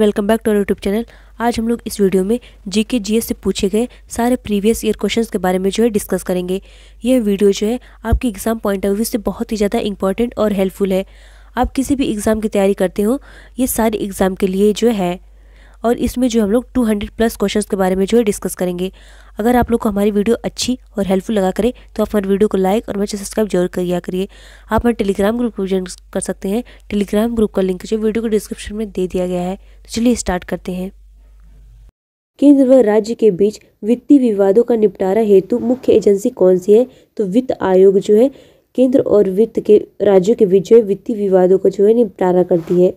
welcome back to YouTube channel आज हम लोग इस वीडियो में जीके जीएस से पूछे गए सारे प्रीवियस ईयर क्वेश्चंस के बारे में जो है डिस्कस करेंगे यह वीडियो जो है आपके एग्ज़ाम पॉइंट ऑफ व्यू से बहुत ही ज़्यादा इंपॉर्टेंट और हेल्पफुल है आप किसी भी एग्ज़ाम की तैयारी करते हो ये सारे एग्ज़ाम के लिए जो है और इसमें जो हम लोग 200 प्लस क्वेश्चंस के बारे में जो है डिस्कस करेंगे अगर आप लोग को हमारी वीडियो अच्छी और हेल्पफुल लगा करें तो आप हमारे वीडियो को लाइक और हमारे सब्सक्राइब जरूर करिया करिए आप हमारे टेलीग्राम ग्रुप को ज्वाइन कर सकते हैं टेलीग्राम ग्रुप का लिंक जो वीडियो को डिस्क्रिप्शन में दे दिया गया है तो चलिए स्टार्ट करते हैं केंद्र व राज्य के बीच वित्तीय विवादों का निपटारा हेतु मुख्य एजेंसी कौन सी है तो वित्त आयोग जो है केंद्र और वित्त के राज्यों के बीच जो है वित्तीय विवादों का जो है निपटारा करती है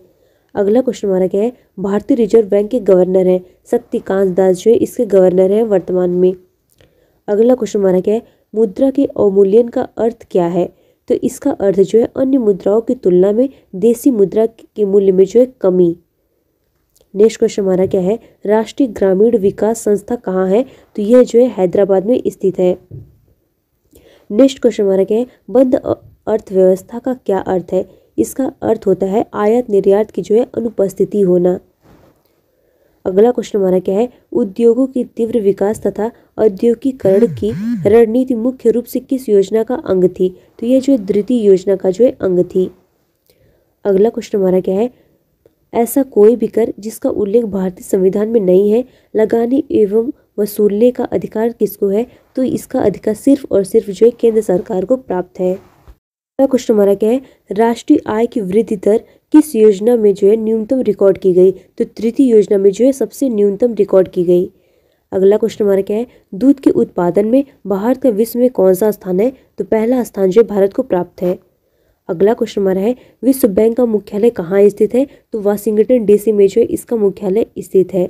अगला क्वेश्चन हमारा क्या है भारतीय रिजर्व बैंक के गवर्नर हैं शक्तिकांत दास जो है इसके गवर्नर हैं वर्तमान में अगला क्वेश्चन हमारा क्या है मुद्रा के अवमूल्यन का अर्थ क्या है तो इसका अर्थ जो है अन्य मुद्राओं की तुलना में देसी मुद्रा के मूल्य में जो है कमी नेक्स्ट क्वेश्चन हमारा क्या है राष्ट्रीय ग्रामीण विकास संस्था कहाँ है तो यह जो है हैदराबाद में स्थित है नेक्स्ट क्वेश्चन हमारा क्या है बंद अर्थव्यवस्था का क्या अर्थ है इसका अर्थ होता है आयात निर्यात की जो है अनुपस्थिति होना अगला क्वेश्चन हमारा क्या है उद्योगों की तीव्र विकास तथा औद्योगिकरण की रणनीति मुख्य रूप से किस योजना का अंग थी तो यह जो द्वितीय योजना का जो है अंग थी अगला क्वेश्चन हमारा क्या है ऐसा कोई भी कर जिसका उल्लेख भारतीय संविधान में नहीं है लगाने एवं वसूलने का अधिकार किसको है तो इसका अधिकार सिर्फ और सिर्फ जो है केंद्र सरकार को प्राप्त है अगला क्वेश्चन हमारा तो क्या है राष्ट्रीय आय की वृद्धि दर किस योजना में जो है न्यूनतम रिकॉर्ड की गई तो तृतीय योजना में जो है सबसे न्यूनतम रिकॉर्ड की गई अगला क्वेश्चन हमारा क्या है दूध के उत्पादन में भारत का विश्व में कौन सा स्थान है तो पहला स्थान जो है भारत को प्राप्त है अगला क्वेश्चन हमारा है विश्व बैंक का मुख्यालय कहाँ स्थित है तो वाशिंगटन डीसी में जो है इसका मुख्यालय स्थित है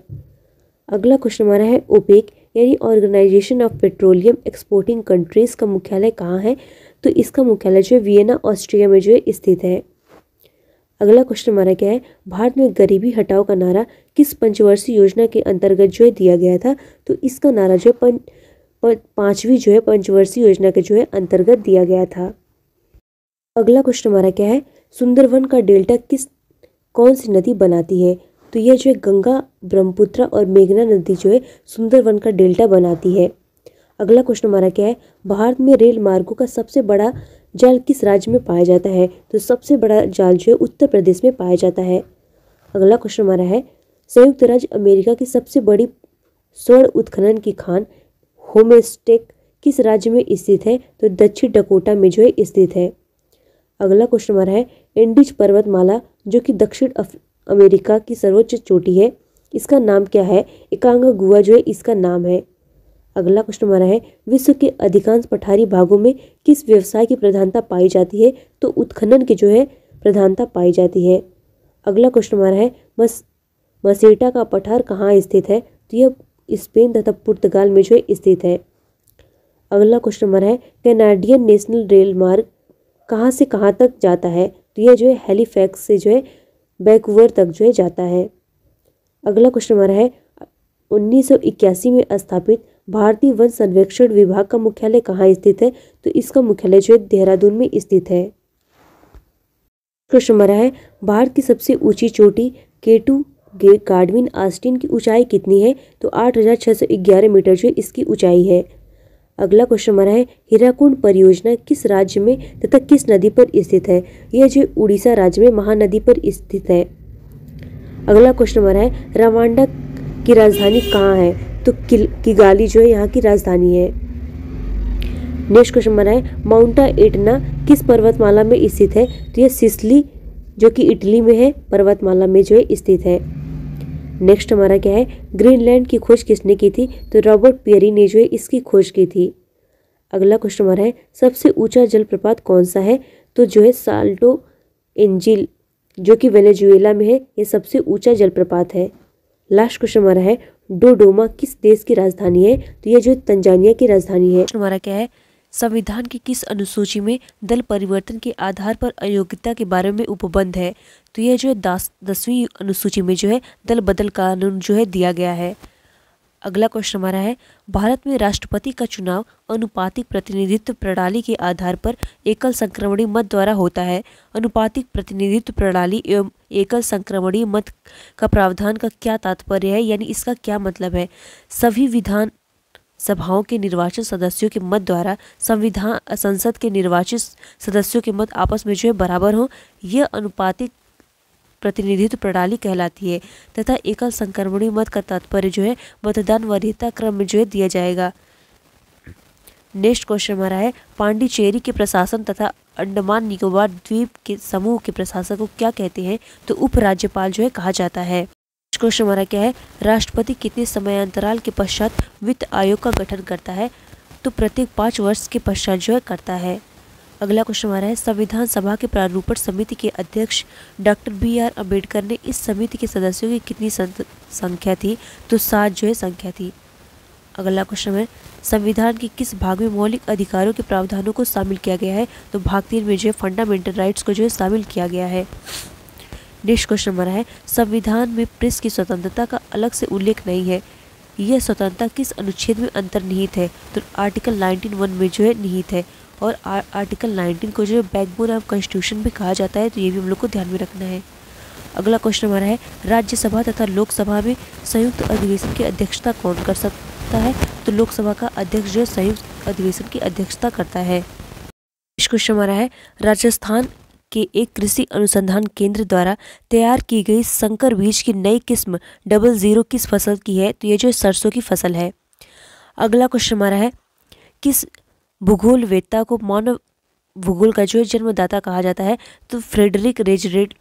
अगला क्वेश्चन हमारा है ओपेक यानी organisation of petroleum exporting countries का मुख्यालय कहाँ है तो इसका मुख्यालय जो है वियना ऑस्ट्रिया में जो है स्थित है अगला क्वेश्चन हमारा क्या है भारत में गरीबी हटाओ का नारा किस पंचवर्षीय योजना के अंतर्गत जो है दिया गया था तो इसका नारा जो है पंच पाँचवीं जो है पंचवर्षीय योजना के जो है अंतर्गत दिया गया था अगला क्वेश्चन हमारा क्या है सुंदरवन का डेल्टा किस कौन सी नदी बनाती है तो यह जो है गंगा ब्रह्मपुत्र और मेघना नदी जो है सुंदरवन का डेल्टा बनाती है अगला क्वेश्चन हमारा क्या है भारत में रेल मार्गों का सबसे बड़ा जाल किस राज्य में पाया जाता है तो सबसे बड़ा जाल जो है उत्तर प्रदेश में पाया जाता है अगला क्वेश्चन हमारा है संयुक्त राज्य अमेरिका की सबसे बड़ी स्वर्ण उत्खनन की खान होमेस्टेक किस राज्य में स्थित है तो दक्षिण डकोटा में जो है स्थित है अगला क्वेश्चन हमारा है इंडिज पर्वतमाला जो कि दक्षिण अमेरिका की सर्वोच्च चोटी है इसका नाम क्या है एकांग गुआ जो है इसका नाम है अगला क्वेश्चन हमारा है विश्व के अधिकांश पठारी भागों में किस व्यवसाय की प्रधानता पाई जाती है तो उत्खनन की जो है प्रधानता पाई जाती है अगला क्वेश्चन हमारा है मस मसेटा का पठार कहाँ स्थित है तो यह स्पेन तथा पुर्तगाल में जो है स्थित है अगला क्वेश्चन हमारा है कैनाडियन नेशनल रेल मार्ग कहाँ से कहाँ तक जाता है तो यह जो है हेलीफैक्स से जो है बैकवर तक जो है जाता है अगला क्वेश्चन हमारा है उन्नीस में स्थापित भारतीय वन संरक्षण विभाग का मुख्यालय कहाँ स्थित है तो इसका मुख्यालय जो है देहरादून में स्थित है प्रश्न है भारत की सबसे ऊंची चोटी केटू गार्डविन आस्टिन की ऊंचाई कितनी है तो आठ हजार छह सौ ग्यारह मीटर जो इसकी ऊंचाई है अगला क्वेश्चन हमारा है हीराकुंड परियोजना किस राज्य में तथा किस नदी पर स्थित है यह जो उड़ीसा राज्य में महानदी पर स्थित है अगला क्वेश्चन हमारा है रवांडा की राजधानी कहाँ है तो किगाली जो है यहाँ की राजधानी है नेक्स्ट क्वेश्चन बनाए माउंटा एटना किस पर्वतमाला में स्थित है तो यह सिसली जो कि इटली में है पर्वतमाला में जो है स्थित है नेक्स्ट हमारा क्या है ग्रीनलैंड की खोज किसने की थी तो रॉबर्ट पियरी ने जो है इसकी खोज की थी अगला क्वेश्चन हमारा है सबसे ऊंचा जलप्रपात कौन सा है तो जो है साल्टो एंजिल जो कि वेनेजुएला में है ये सबसे ऊंचा जलप्रपात है लास्ट क्वेश्चन हमारा है डोडोमा किस देश की राजधानी है तो यह जो तंजानिया की राजधानी है हमारा क्या है संविधान की किस अनुसूची में दल परिवर्तन के आधार पर अयोग्यता के बारे में उपबंध है तो यह जो है दसवीं अनुसूची में जो है दल बदल कानून जो है दिया गया है अगला क्वेश्चन हमारा है भारत में राष्ट्रपति का चुनाव अनुपातिक प्रतिनिधित्व प्रणाली के आधार पर एकल संक्रमणी मत द्वारा होता है अनुपातिक प्रतिनिधित्व प्रणाली एवं एकल संक्रमणीय मत का प्रावधान का क्या तात्पर्य है यानी इसका क्या मतलब है सभी विधान सभाओं के निर्वाचित सदस्यों के मत द्वारा संविधान संसद के निर्वाचित सदस्यों के मत आपस में जो है बराबर हों यह अनुपातिक प्रतिनिधित्व प्रणाली कहलाती है तथा एकल संक्रमणी मत का तात्पर्य जो है मतदान वरीयता क्रम में जो है दिया जाएगा नेक्स्ट क्वेश्चन हमारा है पांडिचेरी के प्रशासन तथा अंडमान निकोबार द्वीप के समूह के प्रशासन को क्या कहते हैं तो उपराज्यपाल जो है कहा जाता है नेक्स्ट क्वेश्चन हमारा क्या है राष्ट्रपति कितने समय अंतराल के पश्चात वित्त आयोग का गठन करता है तो प्रत्येक पाँच वर्ष के पश्चात जो है करता है अगला क्वेश्चन हमारा है संविधान सभा के प्रारूपण समिति के अध्यक्ष डॉक्टर बी आर अम्बेडकर ने इस समिति के सदस्यों की कितनी संख्या थी तो सात जो है संख्या थी अगला क्वेश्चन है संविधान के किस भाग में मौलिक अधिकारों के प्रावधानों को शामिल किया गया है तो भाग तीन में जो है फंडामेंटल राइट्स को जो है शामिल किया गया है नेक्स्ट क्वेश्चन हमारा है संविधान में प्रेस की स्वतंत्रता का अलग से उल्लेख नहीं है यह स्वतंत्रता किस अनुच्छेद में अंतर्निहित है तो आर्टिकल नाइनटीन वन में जो है निहित है और आ, आर्टिकल 19 को जो बैकबोन ऑफ कॉन्स्टिट्यूशन भी कहा जाता है तो ये भी हम लोग को ध्यान में रखना है अगला क्वेश्चन हमारा है राज्यसभा तथा लोकसभा में संयुक्त अधिवेशन की अध्यक्षता कौन कर सकता है तो लोकसभा का अध्यक्ष जो संयुक्त अधिवेशन की अध्यक्षता करता है इस क्वेश्चन हमारा है राजस्थान के एक कृषि अनुसंधान केंद्र द्वारा तैयार की गई संकर बीज की नई किस्म डबल जीरो किस फसल की है तो ये जो सरसों की फसल है अगला क्वेश्चन हमारा है किस भूगोल वेत्ता को मानव भूगोल का जो है जन्मदाता कहा जाता है तो फ्रेडरिक रेज रेड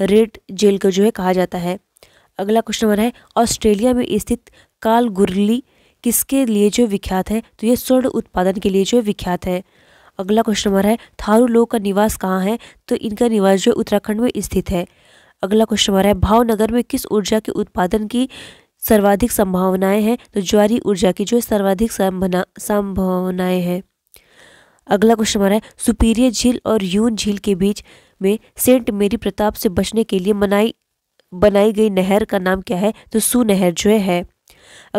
रेड जेल का जो है कहा जाता है अगला क्वेश्चन नंबर है ऑस्ट्रेलिया में स्थित काल गुरली किसके लिए जो विख्यात है तो ये स्वर्ण उत्पादन के लिए जो विख्यात है अगला क्वेश्चन नंबर है थारू लोग का निवास कहाँ है तो इनका निवास जो उत्तराखंड में स्थित है अगला क्वेश्चन नंबर है भावनगर में किस ऊर्जा के उत्पादन की सर्वाधिक संभावनाएं हैं तो ज्वारी ऊर्जा की जो है सर्वाधिक संभावनाएं हैं अगला क्वेश्चन हमारा है सुपीरियर झील और यून झील के बीच में सेंट मेरी प्रताप से बचने के लिए मनाई बनाई गई नहर का नाम क्या है तो सुनहर नहर जो है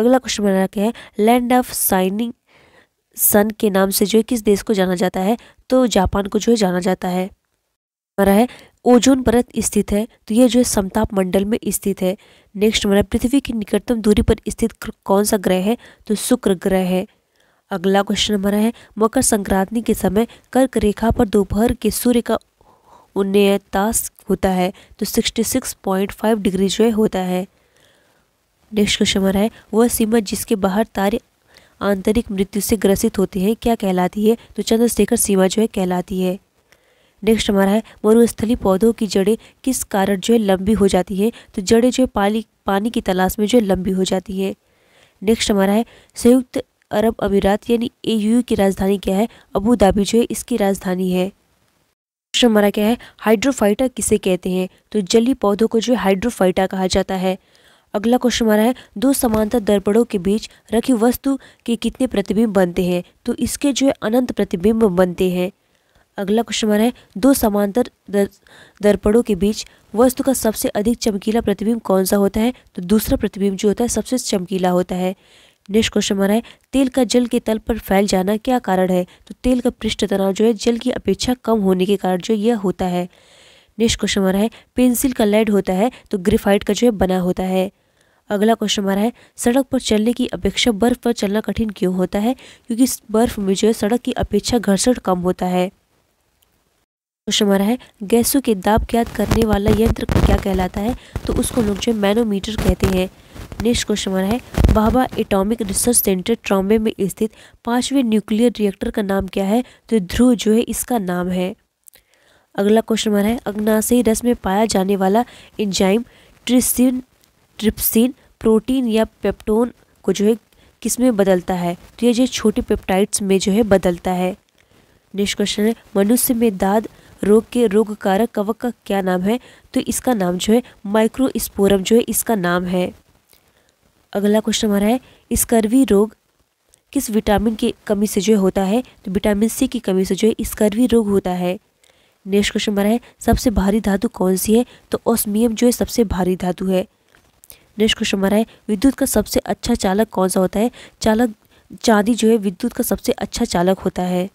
अगला क्वेश्चन हमारा क्या है लैंड ऑफ साइनिंग सन के नाम से जो है किस देश को जाना जाता है तो जापान को जो है जाना जाता है हमारा है ओजोन परत स्थित है तो यह जो है समताप मंडल में स्थित है नेक्स्ट हमारा मतलब पृथ्वी की निकटतम दूरी पर स्थित कौन सा ग्रह है तो शुक्र ग्रह है अगला क्वेश्चन हमारा है मकर संक्रांति के समय कर्क रेखा पर दोपहर के सूर्य का उन्नयतास होता है तो sixty six point five degree जो है होता है नेक्स्ट क्वेश्चन हमारा है वह सीमा जिसके बाहर तारे आंतरिक मृत्यु से ग्रसित होते हैं क्या कहलाती है तो चंद्रशेखर सीमा जो है कहलाती है नेक्स्ट हमारा है मरुस्थली पौधों की जड़ें किस कारण जो है लंबी हो जाती है तो जड़ें जो है पानी पानी की तलाश में जो है लंबी हो जाती है नेक्स्ट हमारा है संयुक्त अरब अमीरात यानी ए की राजधानी क्या है अबू धाबी जो है इसकी राजधानी है नेक्स्ट हमारा क्या है हाइड्रोफाइटा किसे कहते हैं तो जली पौधों को जो है हाइड्रोफाइटा कहा जाता है अगला क्वेश्चन हमारा है दो समांतर दर्पणों के बीच रखी वस्तु के कितने प्रतिबिंब बनते हैं तो इसके जो है अनंत प्रतिबिंब बनते हैं अगला क्वेश्चन हमारा है दो समांतर दर्पणों के बीच वस्तु का सबसे अधिक चमकीला प्रतिबिंब कौन सा होता है तो दूसरा प्रतिबिंब जो होता है सबसे चमकीला होता है नेक्स्ट क्वेश्चन हमारा है तेल का जल के तल पर फैल जाना क्या कारण है तो तेल का पृष्ठ तनाव जो है जल की अपेक्षा कम होने के कारण जो यह होता है नेक्स्ट क्वेश्चन हमारा है पेंसिल का लेड होता है तो ग्रेफाइट का जो है बना होता है अगला क्वेश्चन हमारा है सड़क पर चलने की अपेक्षा बर्फ पर चलना कठिन क्यों होता है क्योंकि बर्फ में जो है सड़क की अपेक्षा घर्षण कम होता है क्वेश्चन हमारा है गैसों के दाब ज्ञात करने वाला यंत्र क्या कहलाता है तो उसको लोग जो मैनोमीटर कहते हैं नेक्स्ट क्वेश्चन हमारा है Bhabha atomic research centre Trombay में स्थित पांचवें न्यूक्लियर रिएक्टर का नाम क्या है तो ध्रुव जो है इसका नाम है अगला क्वेश्चन हमारा है अग्नाशयी रस में पाया जाने वाला इंजाइम ट्रिसिन ट्रिप्सिन प्रोटीन या पेप्टोन को जो है किस में बदलता है तो ये जो छोटे पेप्टाइड्स में जो है बदलता है नेक्स्ट क्वेश्चन है मनुष्य में दाद रोग के रोग कारक कवक का क्या नाम है तो इसका नाम जो है माइक्रोस्पोरम जो है इसका नाम है अगला क्वेश्चन हमारा है स्कर्वी रोग किस विटामिन की कमी से जो होता है तो विटामिन सी की कमी से जो है स्कर्वी रोग होता है नेक्स्ट क्वेश्चन हमारा है सबसे भारी धातु कौन सी है तो ओस्मियम जो है सबसे भारी धातु है नेक्स्ट क्वेश्चन हमारा है विद्युत का सबसे अच्छा चालक कौन सा होता है चालक चांदी जो है विद्युत का सबसे अच्छा चालक होता है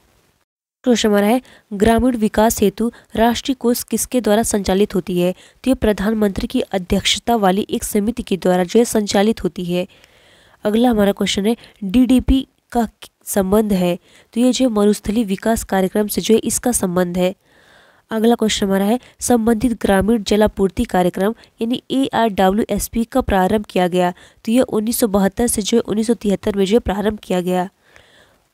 प्रश्न हमारा है ग्रामीण विकास हेतु राष्ट्रीय कोष किसके द्वारा संचालित होती है तो ये प्रधानमंत्री की अध्यक्षता वाली एक समिति के द्वारा जो है संचालित होती है अगला हमारा क्वेश्चन है डीडीपी का संबंध है तो ये जो मरुस्थली विकास कार्यक्रम से जो है इसका संबंध है अगला क्वेश्चन हमारा है संबंधित ग्रामीण जलापूर्ति कार्यक्रम यानी A R W S P का प्रारंभ किया गया तो यह 1972 से जो है 1973 में जो है प्रारंभ किया गया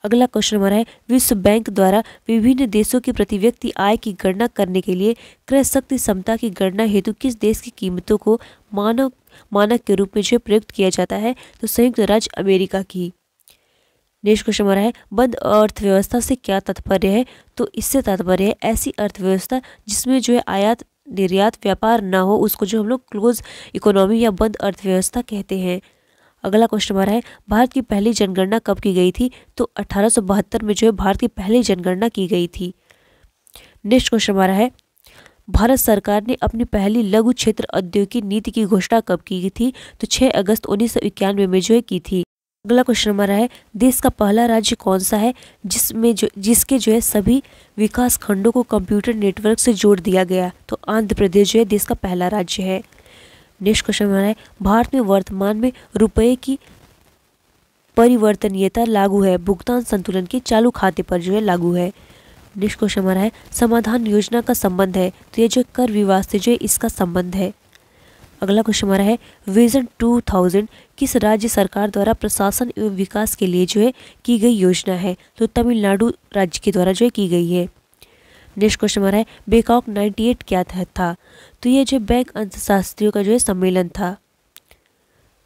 अगला क्वेश्चन हमारा है विश्व बैंक द्वारा विभिन्न देशों की प्रति व्यक्ति आय की गणना करने के लिए क्रय शक्ति क्षमता की गणना हेतु किस देश की कीमतों को मानव मानक के रूप में जो प्रयुक्त किया जाता है तो संयुक्त राज्य अमेरिका की नेक्स्ट क्वेश्चन हमारा है बंद अर्थव्यवस्था से क्या तात्पर्य है तो इससे तात्पर्य है ऐसी अर्थव्यवस्था जिसमें जो है आयात निर्यात व्यापार ना हो उसको जो हम लोग क्लोज इकोनॉमी या बंद अर्थव्यवस्था कहते हैं अगला क्वेश्चन हमारा है भारत की पहली जनगणना कब की गई थी तो अठारह में जो है भारत की पहली जनगणना की गई थी नेक्स्ट क्वेश्चन हमारा है भारत सरकार ने अपनी पहली लघु क्षेत्र औद्योगिक नीति की घोषणा कब की थी तो 6 अगस्त उन्नीस में जो है की थी अगला क्वेश्चन हमारा है देश का पहला राज्य कौन सा है जिसमें जो जिसके जो है सभी विकास खंडों को कंप्यूटर नेटवर्क से जोड़ दिया गया तो आंध्र प्रदेश जो है देश का पहला राज्य है नेक्स्ट क्वेश्चन हमारा भारत में वर्तमान में रुपये की परिवर्तनीयता लागू है भुगतान संतुलन के चालू खाते पर जो है लागू है नेक्स्ट क्वेश्चन हमारा है समाधान योजना का संबंध है तो ये जो कर विवाद से जो है इसका संबंध है अगला क्वेश्चन हमारा है विजन 2000 किस राज्य सरकार द्वारा प्रशासन एवं विकास के लिए जो है की गई योजना है तो तमिलनाडु राज्य के द्वारा जो है की गई है नेक्स्ट क्वेश्चन हमारा है बेकॉक 98 क्या था तो ये जो बैंक अर्थशास्त्रियों का जो है सम्मेलन था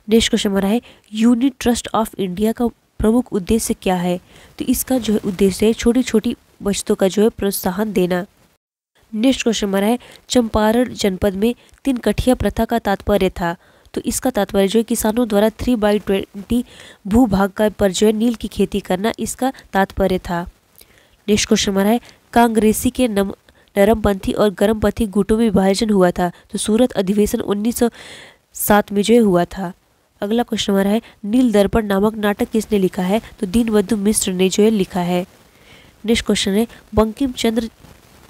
नेक्स्ट क्वेश्चन हमारा है यूनिट ट्रस्ट ऑफ इंडिया का प्रमुख उद्देश्य क्या है तो इसका जो है उद्देश्य है छोटी छोटी बचतों का जो है प्रोत्साहन देना नेक्स्ट क्वेश्चन हमारा है चंपारण जनपद में तीन कठिया प्रथा का तात्पर्य था तो इसका तात्पर्य जो है किसानों द्वारा थ्री बाई ट्वेंटी भूभाग का पर जो है नील की खेती करना इसका तात्पर्य था नेक्स्ट क्वेश्चन हमारा है कांग्रेसी के नम नरमपंथी और गर्मपंथी गुटों में विभाजन हुआ था तो सूरत अधिवेशन 1907 में जो हुआ था अगला क्वेश्चन हमारा है नील दर्पण नामक नाटक किसने लिखा है तो दीनबंधु मिश्र ने जो है लिखा है नेक्स्ट क्वेश्चन है बंकिम चंद्र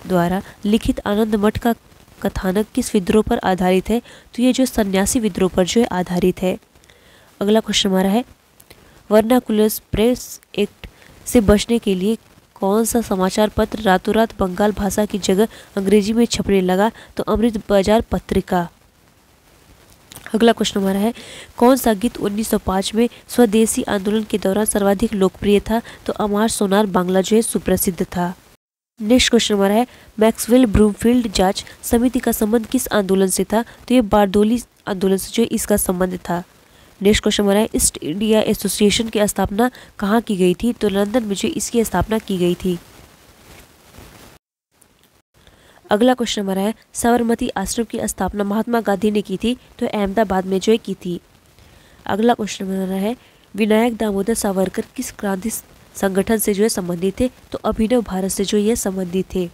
द्वारा लिखित आनंद मठ का कथानक किस विद्रोह पर आधारित है तो ये जो सन्यासी विद्रोह पर जो है आधारित है अगला क्वेश्चन हमारा है वर्नाकुलस प्रेस एक्ट से बचने के लिए कौन सा समाचार पत्र रातों रात बंगाल भाषा की जगह अंग्रेजी में छपने लगा तो अमृत बाजार पत्रिका अगला क्वेश्चन हमारा है कौन सा गीत 1905 में स्वदेशी आंदोलन के दौरान सर्वाधिक लोकप्रिय था तो अमार सोनार बांग्ला जो है सुप्रसिद्ध था नेक्स्ट क्वेश्चन हमारा है मैक्सवेल ब्रूमफील्ड जांच समिति का संबंध किस आंदोलन से था तो ये बारदोली आंदोलन से जो इसका संबंध था नेक्स्ट क्वेश्चन हमारा है ईस्ट इंडिया एसोसिएशन की स्थापना कहाँ की गई थी तो लंदन में जो इसकी स्थापना की गई थी अगला क्वेश्चन हमारा है साबरमती आश्रम की स्थापना महात्मा गांधी ने की थी तो अहमदाबाद में जो है की थी अगला क्वेश्चन हमारा है विनायक दामोदर सावरकर किस क्रांति संगठन से जो है संबंधित थे तो अभिनव भारत से जो ये संबंधित थे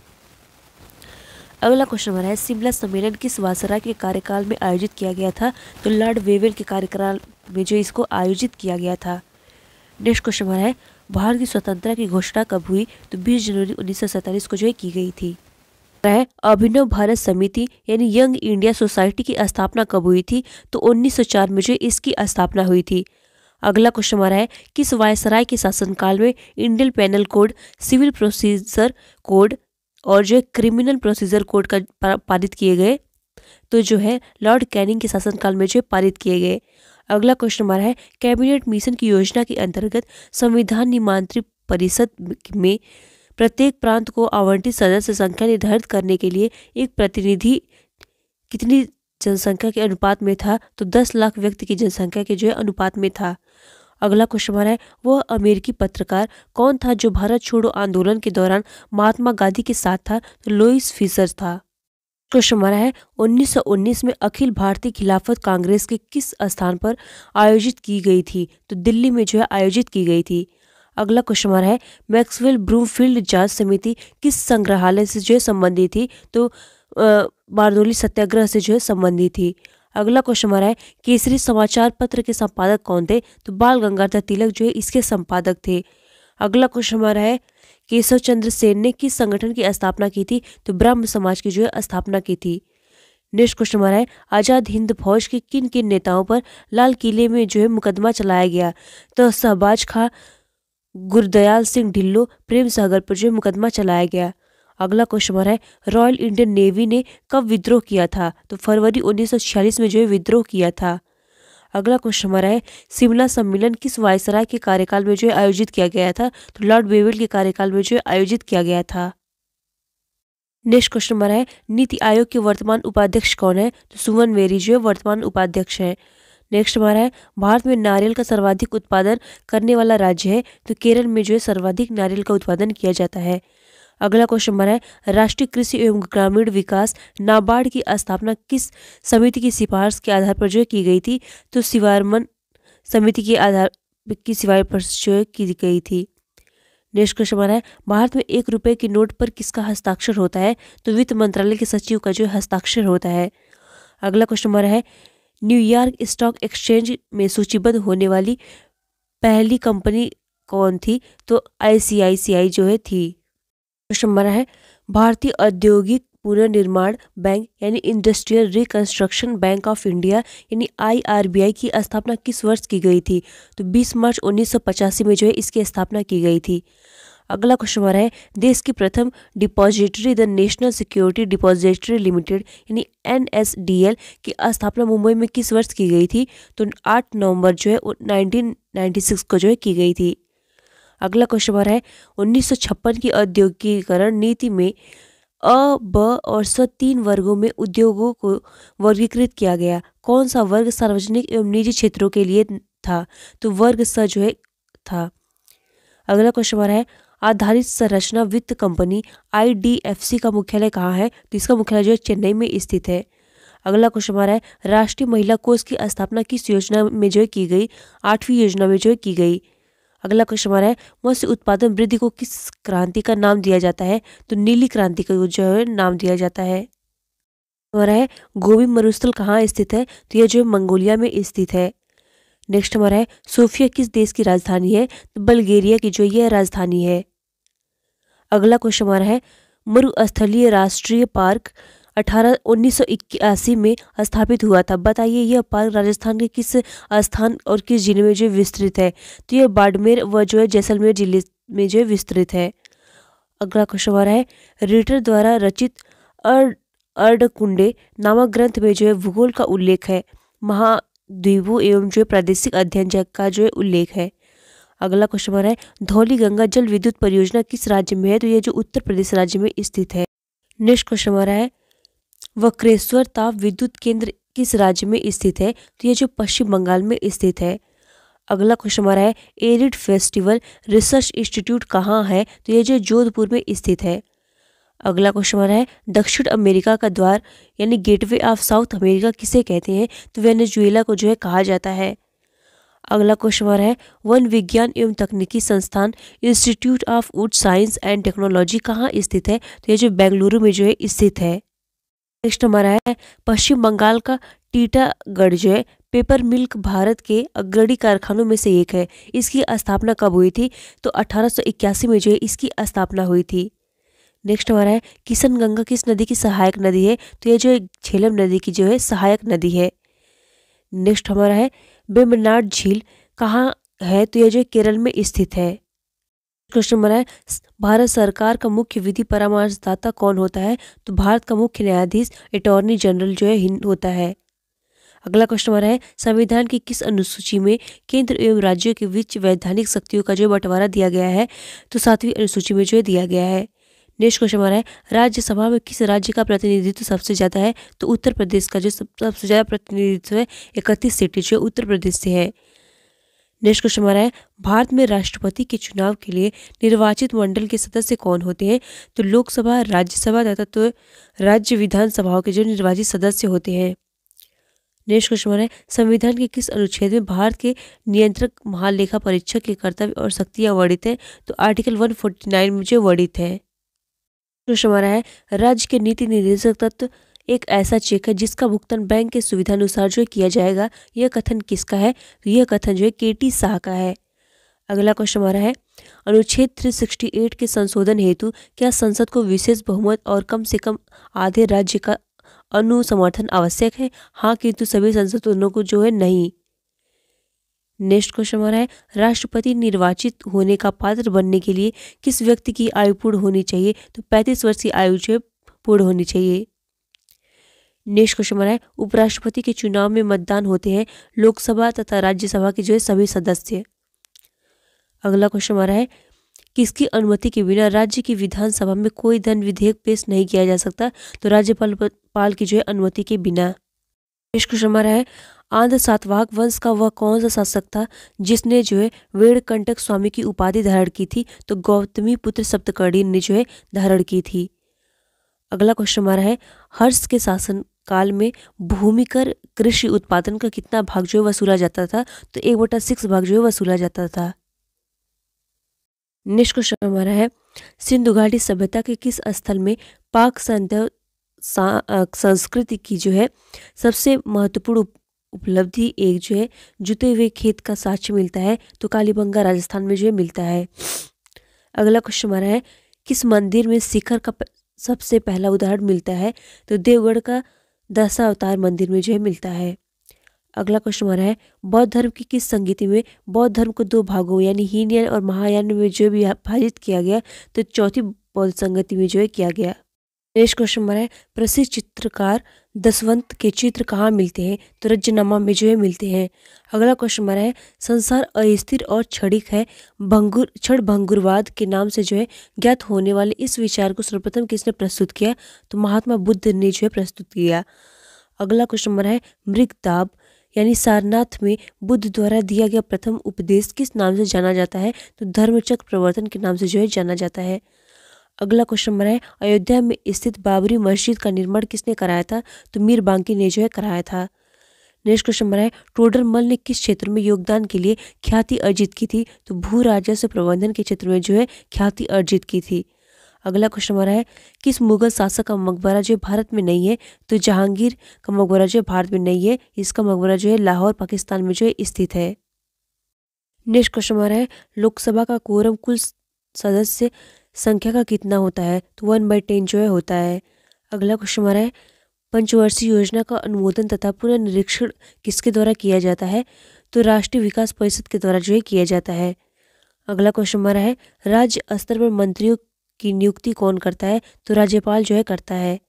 अगला क्वेश्चन हमारा है शिमला सम्मेलन किस वासरा के कार्यकाल में आयोजित किया गया था तो लॉर्ड वेवेल के कार्यकाल में जो इसको आयोजित किया गया था नेक्स्ट क्वेश्चन हमारा है भारत की स्वतंत्रता की घोषणा कब हुई तो 20 जनवरी उन्नीस को जो है की गई थी है अभिनव भारत समिति यानी यंग इंडिया सोसाइटी की स्थापना कब हुई थी तो 1904 में जो इसकी स्थापना हुई थी अगला क्वेश्चन हमारा है किस वायसराय के शासनकाल में Indian penal code civil procedure code और जो क्रिमिनल प्रोसीजर कोड का पारित किए गए तो जो है लॉर्ड कैनिंग के शासनकाल में जो पारित किए गए अगला क्वेश्चन हमारा है कैबिनेट मिशन की योजना के अंतर्गत संविधान निमांत्रित परिषद में प्रत्येक प्रांत को आवंटित सदस्य संख्या निर्धारित करने के लिए एक प्रतिनिधि कितनी जनसंख्या के अनुपात में था तो दस लाख व्यक्ति की जनसंख्या के जो है अनुपात में था अगला क्वेश्चन हमारा है वह अमेरिकी पत्रकार कौन था जो भारत छोड़ो आंदोलन के दौरान महात्मा गांधी के साथ था तो लोइस फिशर था प्रश्न हमारा है 1919 में अखिल भारतीय खिलाफत कांग्रेस के किस स्थान पर आयोजित की गई थी तो दिल्ली में जो है आयोजित की गई थी अगला क्वेश्चन हमारा है मैक्सवेल ब्रूमफील्ड जांच समिति किस संग्रहालय से जो है संबंधित थी तो बारदोली सत्याग्रह से जो है संबंधित थी अगला क्वेश्चन हमारा है केसरी समाचार पत्र के संपादक कौन थे तो बाल गंगाधर तिलक जो है इसके संपादक थे अगला क्वेश्चन हमारा है केशव चंद्र सेन ने किस संगठन की स्थापना की थी तो ब्रह्म समाज की जो है स्थापना की थी नेक्स्ट क्वेश्चन हमारा है आज़ाद हिंद फौज के किन किन नेताओं पर लाल किले में जो है मुकदमा चलाया गया तो शहबाज खां गुरदयाल सिंह ढिल्लो प्रेम सागर पर जो है मुकदमा चलाया गया अगला क्वेश्चन हमारा है रॉयल इंडियन नेवी ने कब विद्रोह किया था तो फरवरी 1946 में जो है विद्रोह किया था अगला क्वेश्चन हमारा है शिमला सम्मेलन किस वायसराय के कार्यकाल में जो है आयोजित किया गया था तो लॉर्ड बेवेल के कार्यकाल में जो है आयोजित किया गया था नेक्स्ट क्वेश्चन हमारा है नीति आयोग के वर्तमान उपाध्यक्ष कौन है तो सुमन मेरी जो है वर्तमान उपाध्यक्ष है नेक्स्ट हमारा है भारत में नारियल का सर्वाधिक उत्पादन करने वाला राज्य है तो केरल में जो है सर्वाधिक नारियल का उत्पादन किया जाता है अगला क्वेश्चन बना है राष्ट्रीय कृषि एवं ग्रामीण विकास नाबार्ड की स्थापना किस समिति की सिफारिश के आधार पर जो की गई थी तो सिवारमन समिति के आधार की सिफारिश पर जो की गई थी नेक्स्ट क्वेश्चन बना है भारत में एक रुपये की नोट पर किसका हस्ताक्षर होता है तो वित्त मंत्रालय के सचिव का जो हस्ताक्षर होता है अगला क्वेश्चन नंबर है न्यूयॉर्क स्टॉक एक्सचेंज में सूचीबद्ध होने वाली पहली कंपनी कौन थी तो आईसीआईसीआई जो है थी क्वेश्चन है भारतीय औद्योगिक पुनर्निर्माण बैंक यानी industrial reconstruction bank of India यानी आईआरबीआई की स्थापना किस वर्ष की गई थी तो 20 मार्च उन्नीस में जो है इसकी स्थापना की गई थी अगला क्वेश्चन हमारा है देश की प्रथम depository the national security depository limited यानी एनएसडीएल की स्थापना मुंबई में किस वर्ष की गई थी तो 8 नवंबर जो है 1996 को जो है की गई थी अगला क्वेश्चन हमारा है उन्नीस की औद्योगिकरण नीति में अ ब और स तीन वर्गों में उद्योगों को वर्गीकृत किया गया कौन सा वर्ग सार्वजनिक एवं निजी क्षेत्रों के लिए था तो वर्ग स जो है था अगला क्वेश्चन हमारा है आधारित संरचना वित्त कंपनी आईडीएफसी का मुख्यालय कहाँ है तो इसका मुख्यालय जो है चेन्नई में स्थित है अगला क्वेश्चन हमारा है राष्ट्रीय महिला कोष की स्थापना किस योजना में जो है की गई आठवीं योजना में जो है की गई अगला क्वेश्चन हमारा है मत्स्य उत्पादन वृद्धि को किस क्रांति का नाम दिया जाता है तो नीली क्रांति का जो है नाम दिया जाता है हमारा है गोभी मरुस्थल कहाँ स्थित है तो यह जो है मंगोलिया में स्थित है नेक्स्ट हमारा है सोफिया किस देश की राजधानी है तो बल्गेरिया की जो यह राजधानी है अगला क्वेश्चन हमारा है मरुस्थलीय राष्ट्रीय पार्क अठारह उन्नीस में स्थापित हुआ था बताइए यह पार्क राजस्थान के किस स्थान और किस जिले में जो विस्तृत है तो यह बाड़मेर व जो है जैसलमेर जिले में जो विस्तृत है अगला क्वेश्चन हमारा है रिटर द्वारा रचित अर्ड अर्डकुंडे नामक ग्रंथ में जो है भूगोल का उल्लेख है महाद्वीपों एवं जो है प्रादेशिक अध्ययन का जो है उल्लेख है अगला क्वेश्चन हमारा है धौली गंगा जल विद्युत परियोजना किस राज्य में है तो यह जो उत्तर प्रदेश राज्य में स्थित है नेक्स्ट क्वेश्चन हमारा है वक्रेश्वर ताप विद्युत केंद्र किस राज्य में स्थित है तो ये जो पश्चिम बंगाल में स्थित है अगला क्वेश्चन हमारा है एरिड फेस्टिवल रिसर्च इंस्टीट्यूट कहाँ है तो ये जो जोधपुर में स्थित है अगला क्वेश्चन हमारा है दक्षिण अमेरिका का द्वार यानी गेटवे ऑफ साउथ अमेरिका किसे कहते हैं तो वेनेजुएला को जो है कहा जाता है अगला क्वेश्चन हमारा है वन विज्ञान एवं तकनीकी संस्थान institute of wood science and technology कहाँ स्थित है तो ये जो बेंगलुरु में जो है स्थित है नेक्स्ट हमारा है पश्चिम बंगाल का टीटागढ़ जो है पेपर मिल्क भारत के अग्रणी कारखानों में से एक है इसकी स्थापना कब हुई थी तो 1881 में जो है इसकी स्थापना हुई थी नेक्स्ट हमारा है किशन गंगा किस नदी की सहायक नदी है तो यह जो है झेलम नदी की जो है सहायक नदी है नेक्स्ट हमारा है बेमनाड झील कहाँ है तो यह जो केरल में स्थित है प्रश्न बना है भारत सरकार का मुख्य विधि परामर्शदाता कौन होता है तो भारत का मुख्य न्यायाधीश अटॉर्नी जनरल जो है होता है अगला क्वेश्चन हमारा है संविधान की किस अनुसूची में केंद्र एवं राज्यों के बीच वैधानिक शक्तियों का जो बंटवारा दिया गया है तो सातवीं अनुसूची में जो है दिया गया है नेक्स्ट क्वेश्चन हमारा है राज्यसभा में किस राज्य का प्रतिनिधित्व सबसे ज़्यादा है तो उत्तर प्रदेश का जो सबसे ज़्यादा प्रतिनिधित्व है इकतीस सीटें जो उत्तर प्रदेश से है नेक्स्ट क्वेश्चन हमारा है भारत में राष्ट्रपति के चुनाव के लिए निर्वाचित मंडल के सदस्य कौन होते हैं तो लोकसभा राज्यसभा तथा तो राज्य विधानसभाओं के जो निर्वाचित सदस्य होते हैं नेक्स्ट क्वेश्चन हमारा है संविधान के किस अनुच्छेद में भारत के नियंत्रक महालेखा परीक्षक के कर्तव्य और शक्तियां वर्णित हैं तो आर्टिकल 149 में जो वर्णित है क्वेश्चन हमारा है राज्य के नीति निर्देशक तत्व तो एक ऐसा चेक है जिसका भुगतान बैंक के सुविधानुसार जो किया जाएगा यह कथन किसका है तो यह कथन जो है के टी शाह का है अगला क्वेश्चन हमारा है अनुच्छेद 368 के संशोधन हेतु क्या संसद को विशेष बहुमत और कम से कम आधे राज्य का अनुसमर्थन आवश्यक है हाँ किंतु सभी संसद को जो है नहीं नेक्स्ट क्वेश्चन हमारा है राष्ट्रपति निर्वाचित होने का पात्र बनने के लिए किस व्यक्ति की आयु पूर्ण होनी चाहिए तो पैंतीस वर्ष की आयु जो पूर्ण होनी चाहिए क्वेश्चन कुशमर है उपराष्ट्रपति के चुनाव में मतदान होते हैं लोकसभा तथा राज्यसभा के जो है सभी सदस्य अगला क्वेश्चन हमारा है किसकी अनुमति के बिना राज्य की विधानसभा में कोई धन विधेयक पेश नहीं किया जा सकता तो राज्यपाल पाल की जो है अनुमति के बिना नेक्स्ट क्वेश्चन हमारा है आंध्र सातवाहक वंश का वह कौन सा शासक था जिसने जो है वेड़कंटक स्वामी की उपाधि धारण की थी तो गौतमी पुत्र सप्तकर्णी ने जो है धारण की थी अगला क्वेश्चन हमारा है हर्ष के शासन काल में भूमि कर कृषि उत्पादन का कितना भाग जो है वसूला जाता था तो एक बटा सिक्स भाग जो है वसूला जाता था नेक्स्ट क्वेश्चन हमारा है सिंधु घाटी सभ्यता के किस स्थल में पाक संस्कृति की जो है सबसे महत्वपूर्ण उपलब्धि एक जो है जुते हुए खेत का साक्ष्य मिलता है तो कालीबंगा राजस्थान में जो है मिलता है अगला क्वेश्चन हमारा है किस मंदिर में शिखर का सबसे पहला उदाहरण मिलता है तो देवगढ़ का दशा अवतार मंदिर में जो है मिलता है अगला क्वेश्चन हमारा है बौद्ध धर्म की किस संगीति में बौद्ध धर्म को दो भागों यानी हीनयान और महायान में जो भी विभाजित किया गया तो चौथी बौद्ध संगति में जो है किया गया नेक्स्ट क्वेश्चन नंबर है प्रसिद्ध चित्रकार दसवंत के चित्र कहाँ मिलते हैं तो रजनामा में जो है मिलते हैं अगला क्वेश्चन नंबर है संसार अस्थिर और क्षणिक है भंगुर क्षण भंगुरवाद के नाम से जो है ज्ञात होने वाले इस विचार को सर्वप्रथम किसने प्रस्तुत किया तो महात्मा बुद्ध ने जो है प्रस्तुत किया अगला क्वेश्चन नंबर है मृगताप यानी सारनाथ में बुद्ध द्वारा दिया गया प्रथम उपदेश किस नाम से जाना जाता है तो धर्मचक्र प्रवर्तन के नाम से जो है जाना जाता है अगला क्वेश्चन नंबर है अयोध्या में स्थित बाबरी मस्जिद का निर्माण किसने कराया था तो मीर बांकी ने जो है कराया था नेक्स्ट क्वेश्चन नंबर है मल ने किस क्षेत्र में योगदान के लिए ख्याति अर्जित की थी तो भू राजस्व प्रबंधन के क्षेत्र में जो है ख्याति अर्जित की थी अगला क्वेश्चन हमारा है किस मुगल शासक का मकबरा जो भारत में नहीं है तो जहांगीर का मकबरा जो भारत में नहीं है इसका मकबरा जो है लाहौर पाकिस्तान में जो है स्थित है नेक्स्ट क्वेश्चन हमारा है लोकसभा का कोरम कुल सदस्य संख्या का कितना होता है तो वन बाई टेन जो है होता है अगला क्वेश्चन हमारा है पंचवर्षीय योजना का अनुमोदन तथा पुनर्निरीक्षण किसके द्वारा किया जाता है तो राष्ट्रीय विकास परिषद के द्वारा जो है किया जाता है अगला क्वेश्चन हमारा है राज्य स्तर पर मंत्रियों की नियुक्ति कौन करता है तो राज्यपाल जो है करता है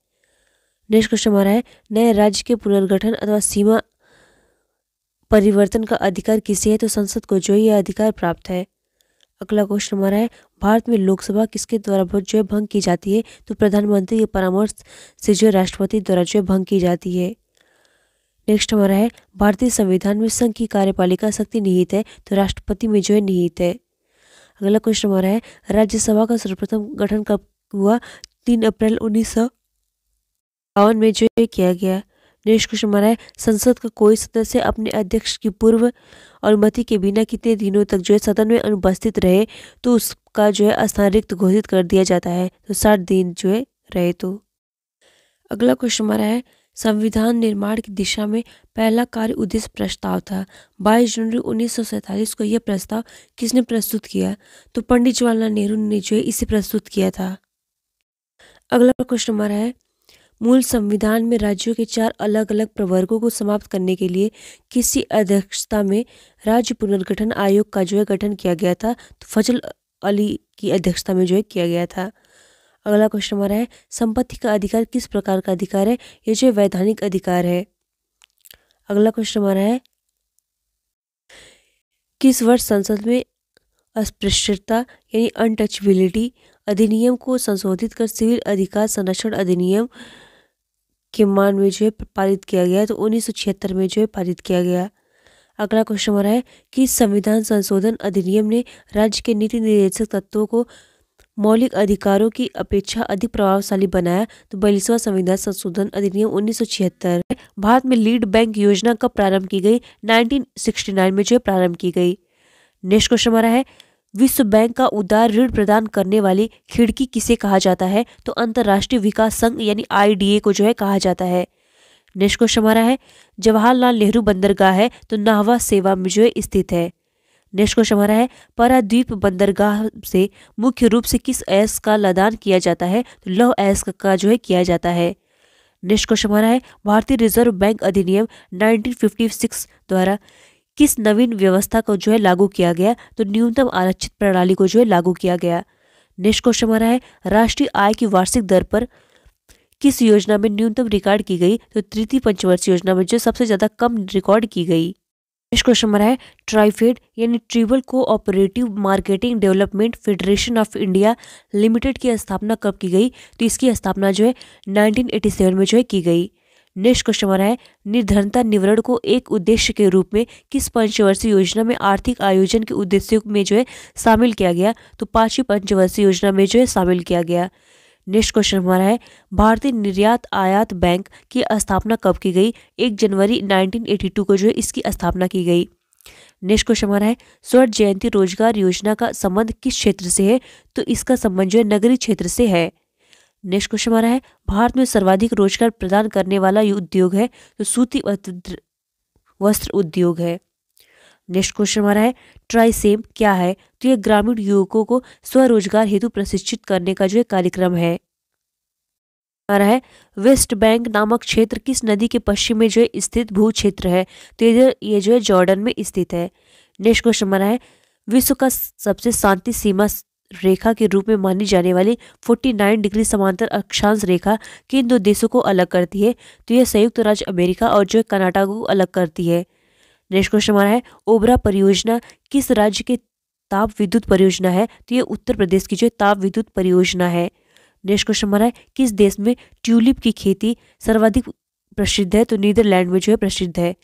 नेक्स्ट क्वेश्चन हमारा है नए राज्य के पुनर्गठन अथवा सीमा परिवर्तन का अधिकार किसे है तो संसद को जो यह अधिकार प्राप्त है अगला क्वेश्चन हमारा है भारत में लोकसभा किसके द्वारा जो भंग की जाती है तो प्रधानमंत्री के परामर्श से जो राष्ट्रपति द्वारा जो भंग की जाती है नेक्स्ट हमारा है भारतीय संविधान में संघ की कार्यपालिका शक्ति निहित है तो राष्ट्रपति में जो है निहित है अगला क्वेश्चन हमारा है राज्यसभा का सर्वप्रथम गठन कब हुआ तीन अप्रैल उन्नीस सौ बावन में जो किया गया दिनेश कृष्ण संसद का कोई सदस्य अपने अध्यक्ष की पूर्व अनुमति के बिना कितने दिनों तक जो है सदन में अनुपस्थित रहे तो उसका जो है स्थान रिक्त घोषित कर दिया जाता है तो साठ दिन जो है रहे तो अगला क्वेश्चन हमारा है संविधान निर्माण की दिशा में पहला कार्य उद्देश्य प्रस्ताव था 22 जनवरी उन्नीस को यह प्रस्ताव किसने प्रस्तुत किया तो पंडित जवाहरलाल नेहरू ने जो है इसे प्रस्तुत किया था अगला क्वेश्चन हमारा है मूल संविधान में राज्यों के चार अलग अलग प्रवर्गों को समाप्त करने के लिए किसी अध्यक्षता में राज्य पुनर्गठन आयोग का जो है गठन किया गया था तो फजल अली की अध्यक्षता में जो है किया गया था अगला क्वेश्चन हमारा है संपत्ति का अधिकार किस प्रकार का अधिकार है ये जो वैधानिक अधिकार है अगला क्वेश्चन हमारा है किस वर्ष संसद में अस्पृश्यता यानी अनटचबिलिटी अधिनियम को संशोधित कर सिविल अधिकार संरक्षण अधिनियम के मान में जो है पारित किया गया तो उन्नीस में जो है पारित किया गया अगला क्वेश्चन हमारा है कि संविधान संशोधन अधिनियम ने राज्य के नीति निर्देशक तत्वों को मौलिक अधिकारों की अपेक्षा अधिक प्रभावशाली बनाया तो बयालीसवां संविधान संशोधन अधिनियम उन्नीस में भारत में लीड बैंक योजना कब प्रारंभ की गई 1969 में जो है प्रारंभ की गई नेक्स्ट क्वेश्चन हमारा है विश्व बैंक का उदार ऋण प्रदान करने वाली खिड़की किसे कहा जाता है तो अंतर्राष्ट्रीय विकास संघ यानी आई को जो है कहा जाता है नेक्स्ट क्वेश्चन हमारा है जवाहरलाल नेहरू बंदरगाह है तो नाहवा सेवा में जो है स्थित है नेक्स्ट क्वेश्चन हमारा है पराद्वीप बंदरगाह से मुख्य रूप से किस ऐस का लदान किया जाता है तो लौह ऐस का जो है किया जाता है नेक्स्ट क्वेश्चन हमारा है भारतीय रिजर्व बैंक अधिनियम 1956 द्वारा किस नवीन व्यवस्था को जो है लागू किया गया तो न्यूनतम आरक्षित प्रणाली को जो है लागू किया गया नेक्स्ट क्वेश्चन हमारा है राष्ट्रीय आय की वार्षिक दर पर किस योजना में न्यूनतम रिकॉर्ड की गई तो तृतीय पंचवर्षीय योजना में जो सबसे ज़्यादा कम रिकॉर्ड की गई नेक्स्ट क्वेश्चन हमारा है ट्राइफेड यानी tribal cooperative marketing development federation of India limited की स्थापना कब की गई तो इसकी स्थापना जो है 1987 में जो है की गई नेक्स्ट क्वेश्चन हमारा है निर्धनता निवारण को एक उद्देश्य के रूप में किस पंचवर्षीय योजना में आर्थिक आयोजन के उद्देश्य में जो है शामिल किया गया तो पांचवी पंचवर्षीय योजना में जो है शामिल किया गया नेक्स्ट क्वेश्चन हमारा है भारतीय निर्यात आयात बैंक की स्थापना कब की गई एक जनवरी 1982 को जो है इसकी स्थापना की गई नेक्स्ट क्वेश्चन हमारा है स्वर्ण जयंती रोजगार योजना का संबंध किस क्षेत्र से है तो इसका संबंध जो है नगरीय क्षेत्र से है नेक्स्ट क्वेश्चन हमारा है भारत में सर्वाधिक रोजगार प्रदान करने वाला उद्योग है तो सूती वस्त्र उद्योग है नेक्स्ट क्वेश्चन हमारा है ट्राइसेम क्या है तो यह ग्रामीण युवकों को स्वरोजगार हेतु प्रशिक्षित करने का जो है कार्यक्रम है हमारा है वेस्ट बैंक नामक क्षेत्र किस नदी के पश्चिम में जो है स्थित भू क्षेत्र है तो ये ये जो है जॉर्डन में स्थित है नेक्स्ट क्वेश्चन हमारा है विश्व का सबसे शांति सीमा रेखा के रूप में मानी जाने वाली 49 डिग्री समांतर अक्षांश रेखा किन दो देशों को अलग करती है तो यह संयुक्त राज्य अमेरिका और जो कर्नाटक को अलग करती है नेक्स्ट क्वेश्चन हमारा है ओबरा परियोजना किस राज्य के ताप विद्युत परियोजना है तो ये उत्तर प्रदेश की जो ताप विद्युत परियोजना है नेक्स्ट क्वेश्चन हमारा है किस देश में ट्यूलिप की खेती सर्वाधिक प्रसिद्ध है तो नीदरलैंड में जो है प्रसिद्ध है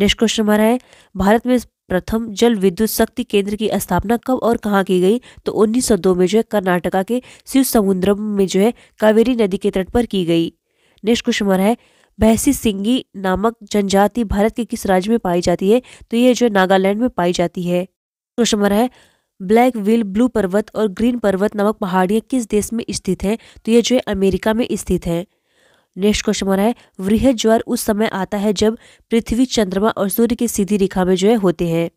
नेक्स्ट क्वेश्चन हमारा है भारत में प्रथम जल विद्युत शक्ति केंद्र की स्थापना कब और कहाँ की गई तो 1902 में जो है कर्नाटका के शिव समुद्रम में जो है कावेरी नदी के तट पर की गई नेक्स्ट क्वेश्चन है भैंसी सिंगी नामक जनजाति भारत के किस राज्य में पाई जाती है तो ये जो नागालैंड में पाई जाती है क्वेश्चन है ब्लैक व्हील ब्लू पर्वत और ग्रीन पर्वत नामक पहाड़ियाँ किस देश में स्थित हैं तो ये जो है अमेरिका में स्थित है नेक्स्ट क्वेश्चन हमारा है वृहद ज्वार उस समय आता है जब पृथ्वी चंद्रमा और सूर्य की सीधी रेखा में जो है होते हैं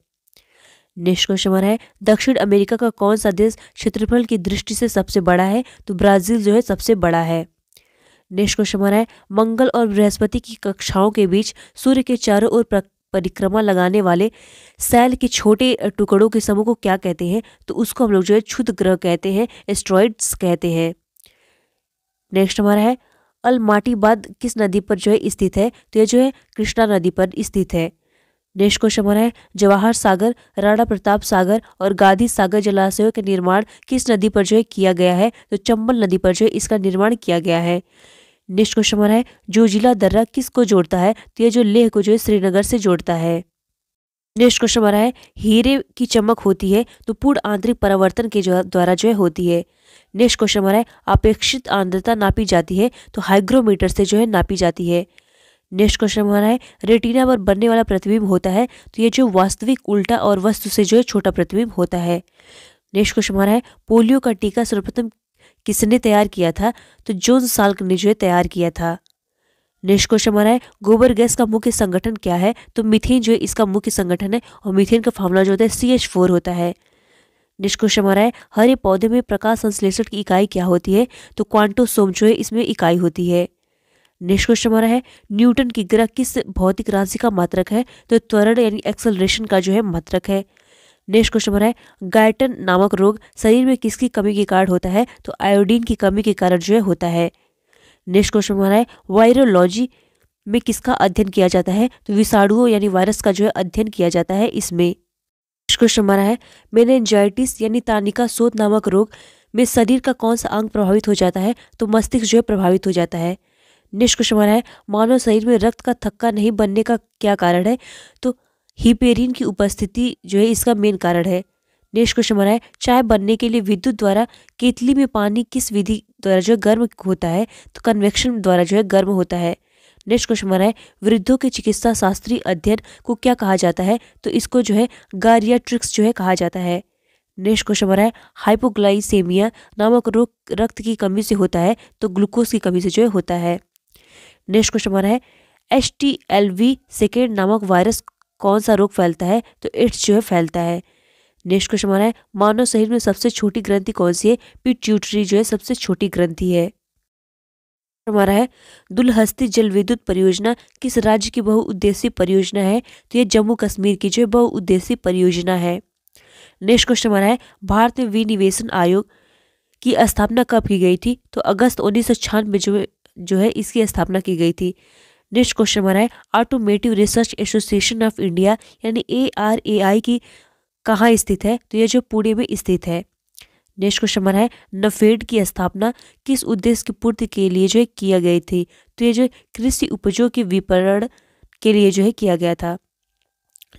नेक्स्ट क्वेश्चन हमारा है दक्षिण अमेरिका का कौन सा देश क्षेत्रफल की दृष्टि से सबसे बड़ा है तो ब्राजील जो है सबसे बड़ा है नेक्स्ट क्वेश्चन हमारा है मंगल और बृहस्पति की कक्षाओं के बीच सूर्य के चारों ओर परिक्रमा लगाने वाले सैल के छोटे टुकड़ों के समूह को क्या कहते हैं तो उसको हम लोग जो है क्षुद्र ग्रह कहते हैं एस्ट्रॉइड्स कहते हैं नेक्स्ट हमारा है बांध किस नदी पर जो है स्थित है तो ये जो है कृष्णा नदी पर स्थित है नेक्स्ट क्वेश्चन हमारा है जवाहर सागर राणा प्रताप सागर और गांधी सागर जलाशयों का निर्माण किस नदी पर जो है किया गया है तो चंबल नदी पर जो है इसका निर्माण किया गया है नेक्स्ट क्वेश्चन हमारा है जो जिला दर्रा किसको जोड़ता है तो ये जो लेह को जो है श्रीनगर से जोड़ता है नेक्स्ट क्वेश्चन हमारा है हीरे की चमक होती है तो पूर्ण आंतरिक परावर्तन के द्वारा जो है होती है नेक्स्ट क्वेश्चन हमारा है अपेक्षित आंद्रता नापी जाती है तो हाइग्रोमीटर से जो है नापी जाती है नेक्स्ट क्वेश्चन हमारा है रेटिना पर बनने वाला प्रतिबिंब होता है तो ये जो वास्तविक उल्टा और वस्तु से जो है छोटा प्रतिबिंब होता है नेक्स्ट क्वेश्चन हमारा है पोलियो का टीका सर्वप्रथम किसने तैयार किया था तो जोन साल्क ने जो है तैयार किया था नेक्स्ट क्वेश्चन हमारा है गोबर गैस का मुख्य संगठन क्या है तो मिथेन जो है इसका मुख्य संगठन है और मिथेन का फार्मूला जो होता है सी एच फोर होता है नेक्स्ट क्वेश्चन हमारा है हरे पौधे में प्रकाश संश्लेषण की इकाई क्या होती है तो क्वांटोसोम जो है इसमें इकाई होती है नेक्स्ट क्वेश्चन हमारा है न्यूटन की ग्रह किस भौतिक राशि का मात्रक है तो त्वरण यानी एक्सलरेशन का जो है मात्रक है नेक्स्ट क्वेश्चन हमारा है गायटन नामक रोग शरीर में किसकी कमी के कारण होता है तो आयोडीन की कमी के कारण जो है होता है नेक्स्ट क्वेश्चन हमारा है वायरोलॉजी में किसका अध्ययन किया जाता है तो विषाणुओं यानी वायरस का जो है अध्ययन किया जाता है इसमें नेक्स्ट क्वेश्चन हमारा है मेनेंजाइटिस यानी तानिका शोध नामक रोग में शरीर का कौन सा अंग प्रभावित हो जाता है तो मस्तिष्क जो है प्रभावित हो जाता है नेक्स्ट क्वेश्चन हमारा है मानव शरीर में रक्त का थक्का नहीं बनने का क्या कारण है तो हिपेरिन की उपस्थिति जो है इसका मेन कारण है नेक्स्ट क्वेश्चन हमारा है चाय बनने के लिए विद्युत द्वारा केतली में पानी किस विधि द्वारा जो है गर्म होता है तो कन्वेक्शन द्वारा जो है गर्म होता है नेक्स्ट क्वेश्चन हमारा है वृद्धों के चिकित्सा शास्त्रीय अध्ययन को क्या कहा जाता है तो इसको जो है गारिया ट्रिक्स जो है कहा जाता है नेक्स्ट क्वेश्चन हमारा है हाइपोग्लाइसेमिया नामक रोग रक्त की कमी से होता है तो ग्लूकोज की कमी से जो है होता है नेक्स्ट क्वेश्चन हमारा है H T L V second नामक वायरस कौन सा रोग फैलता है तो एड्स जो है फैलता है नेक्स्ट क्वेश्चन हमारा है मानव शरीर में सबसे छोटी ग्रंथि कौन सी है पिट्यूटरी जो है सबसे छोटी ग्रंथि है हमारा है दुलहस्ती जल विद्युत परियोजना किस राज्य की बहुउद्देशीय परियोजना है तो ये जम्मू कश्मीर की जो है बहुउद्देशीय परियोजना है नेक्स्ट क्वेश्चन हमारा है भारत में विनिवेशन आयोग की स्थापना कब की गई थी तो अगस्त उन्नीस सौ छियानवे जो जो है इसकी स्थापना की गई थी नेक्स्ट क्वेश्चन हमारा है automotive research association of India यानी ए आर ए आई की कहाँ स्थित है तो यह जो पुणे में स्थित है नेक्स्ट क्वेश्चन हमारा है नफेड की स्थापना किस उद्देश्य की पूर्ति के लिए जो है किया गई थी तो ये जो कृषि उपजों के विपणन के लिए जो है किया गया था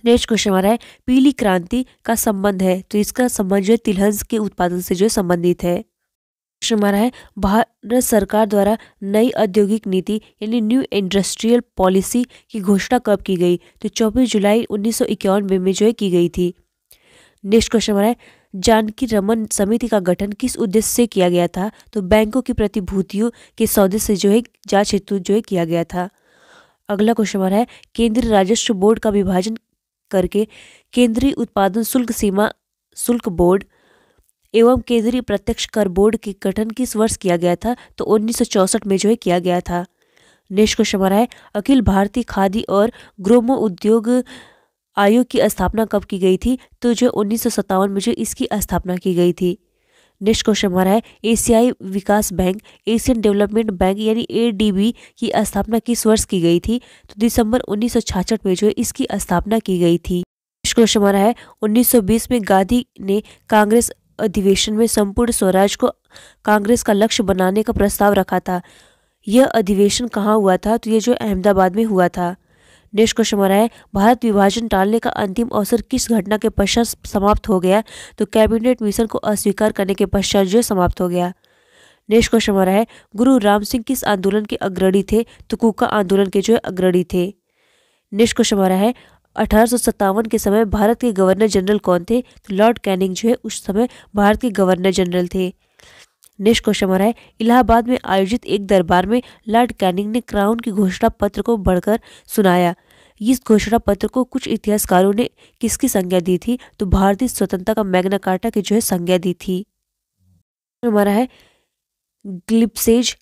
नेक्स्ट क्वेश्चन हमारा है पीली क्रांति का संबंध है तो इसका संबंध जो है तिलहंस के उत्पादन से जो संबंधित है क्वेश्चन हमारा है भारत सरकार द्वारा नई औद्योगिक नीति यानी न्यू इंडस्ट्रियल पॉलिसी की घोषणा कब की गई तो चौबीस जुलाई उन्नीस में जो है की गई थी नेक्स्ट क्वेश्चन हमारा है जानकी रमन समिति का गठन किस उद्देश्य से किया गया था तो बैंकों की प्रतिभूतियों के सौदे से जो है जांच हेतु जो है किया गया था अगला क्वेश्चन हमारा है केंद्रीय राजस्व बोर्ड का विभाजन करके केंद्रीय उत्पादन शुल्क सीमा शुल्क बोर्ड एवं केंद्रीय प्रत्यक्ष कर बोर्ड के गठन किस वर्ष किया गया था तो उन्नीस में जो है किया गया था नेक्स्ट क्वेश्चन हमारा है अखिल भारतीय खादी और ग्रोमो उद्योग आयोग की स्थापना कब की गई थी तो जो उन्नीस में जो इसकी स्थापना की गई थी नेक्स्ट क्वेश्चन हमारा है एशियाई विकास बैंक एशियन डेवलपमेंट बैंक यानी एडीबी की स्थापना किस वर्ष की गई थी तो दिसंबर उन्नीस में जो है इसकी स्थापना की गई थी नेक्स्ट क्वेश्चन हमारा है 1920 में गांधी ने कांग्रेस अधिवेशन में संपूर्ण स्वराज को कांग्रेस का लक्ष्य बनाने का प्रस्ताव रखा था यह अधिवेशन कहाँ हुआ था तो ये जो अहमदाबाद में हुआ था देश क्वेश्चन हमारा है भारत विभाजन टालने का अंतिम अवसर किस घटना के पश्चात समाप्त हो गया तो कैबिनेट मिशन को अस्वीकार करने के पश्चात जो समाप्त हो गया नेक्स्ट क्वेश्चन हमारा है गुरु राम सिंह किस आंदोलन के अग्रणी थे तो कुका आंदोलन के जो अग्रणी थे नेक्स्ट क्वेश्चन हमारा है अठारह के समय भारत के गवर्नर जनरल कौन थे तो लॉर्ड कैनिंग जो है उस समय भारत के गवर्नर जनरल थे नेक्स्ट क्वेश्चन हमारा है इलाहाबाद में आयोजित एक दरबार में लॉर्ड कैनिंग ने क्राउन की घोषणा पत्र को बढ़कर सुनाया इस घोषणा पत्र को कुछ इतिहासकारों ने किसकी संज्ञा दी थी तो भारतीय स्वतंत्रता का मैग्ना कार्टा की जो है संज्ञा दी थी हमारा है glimpses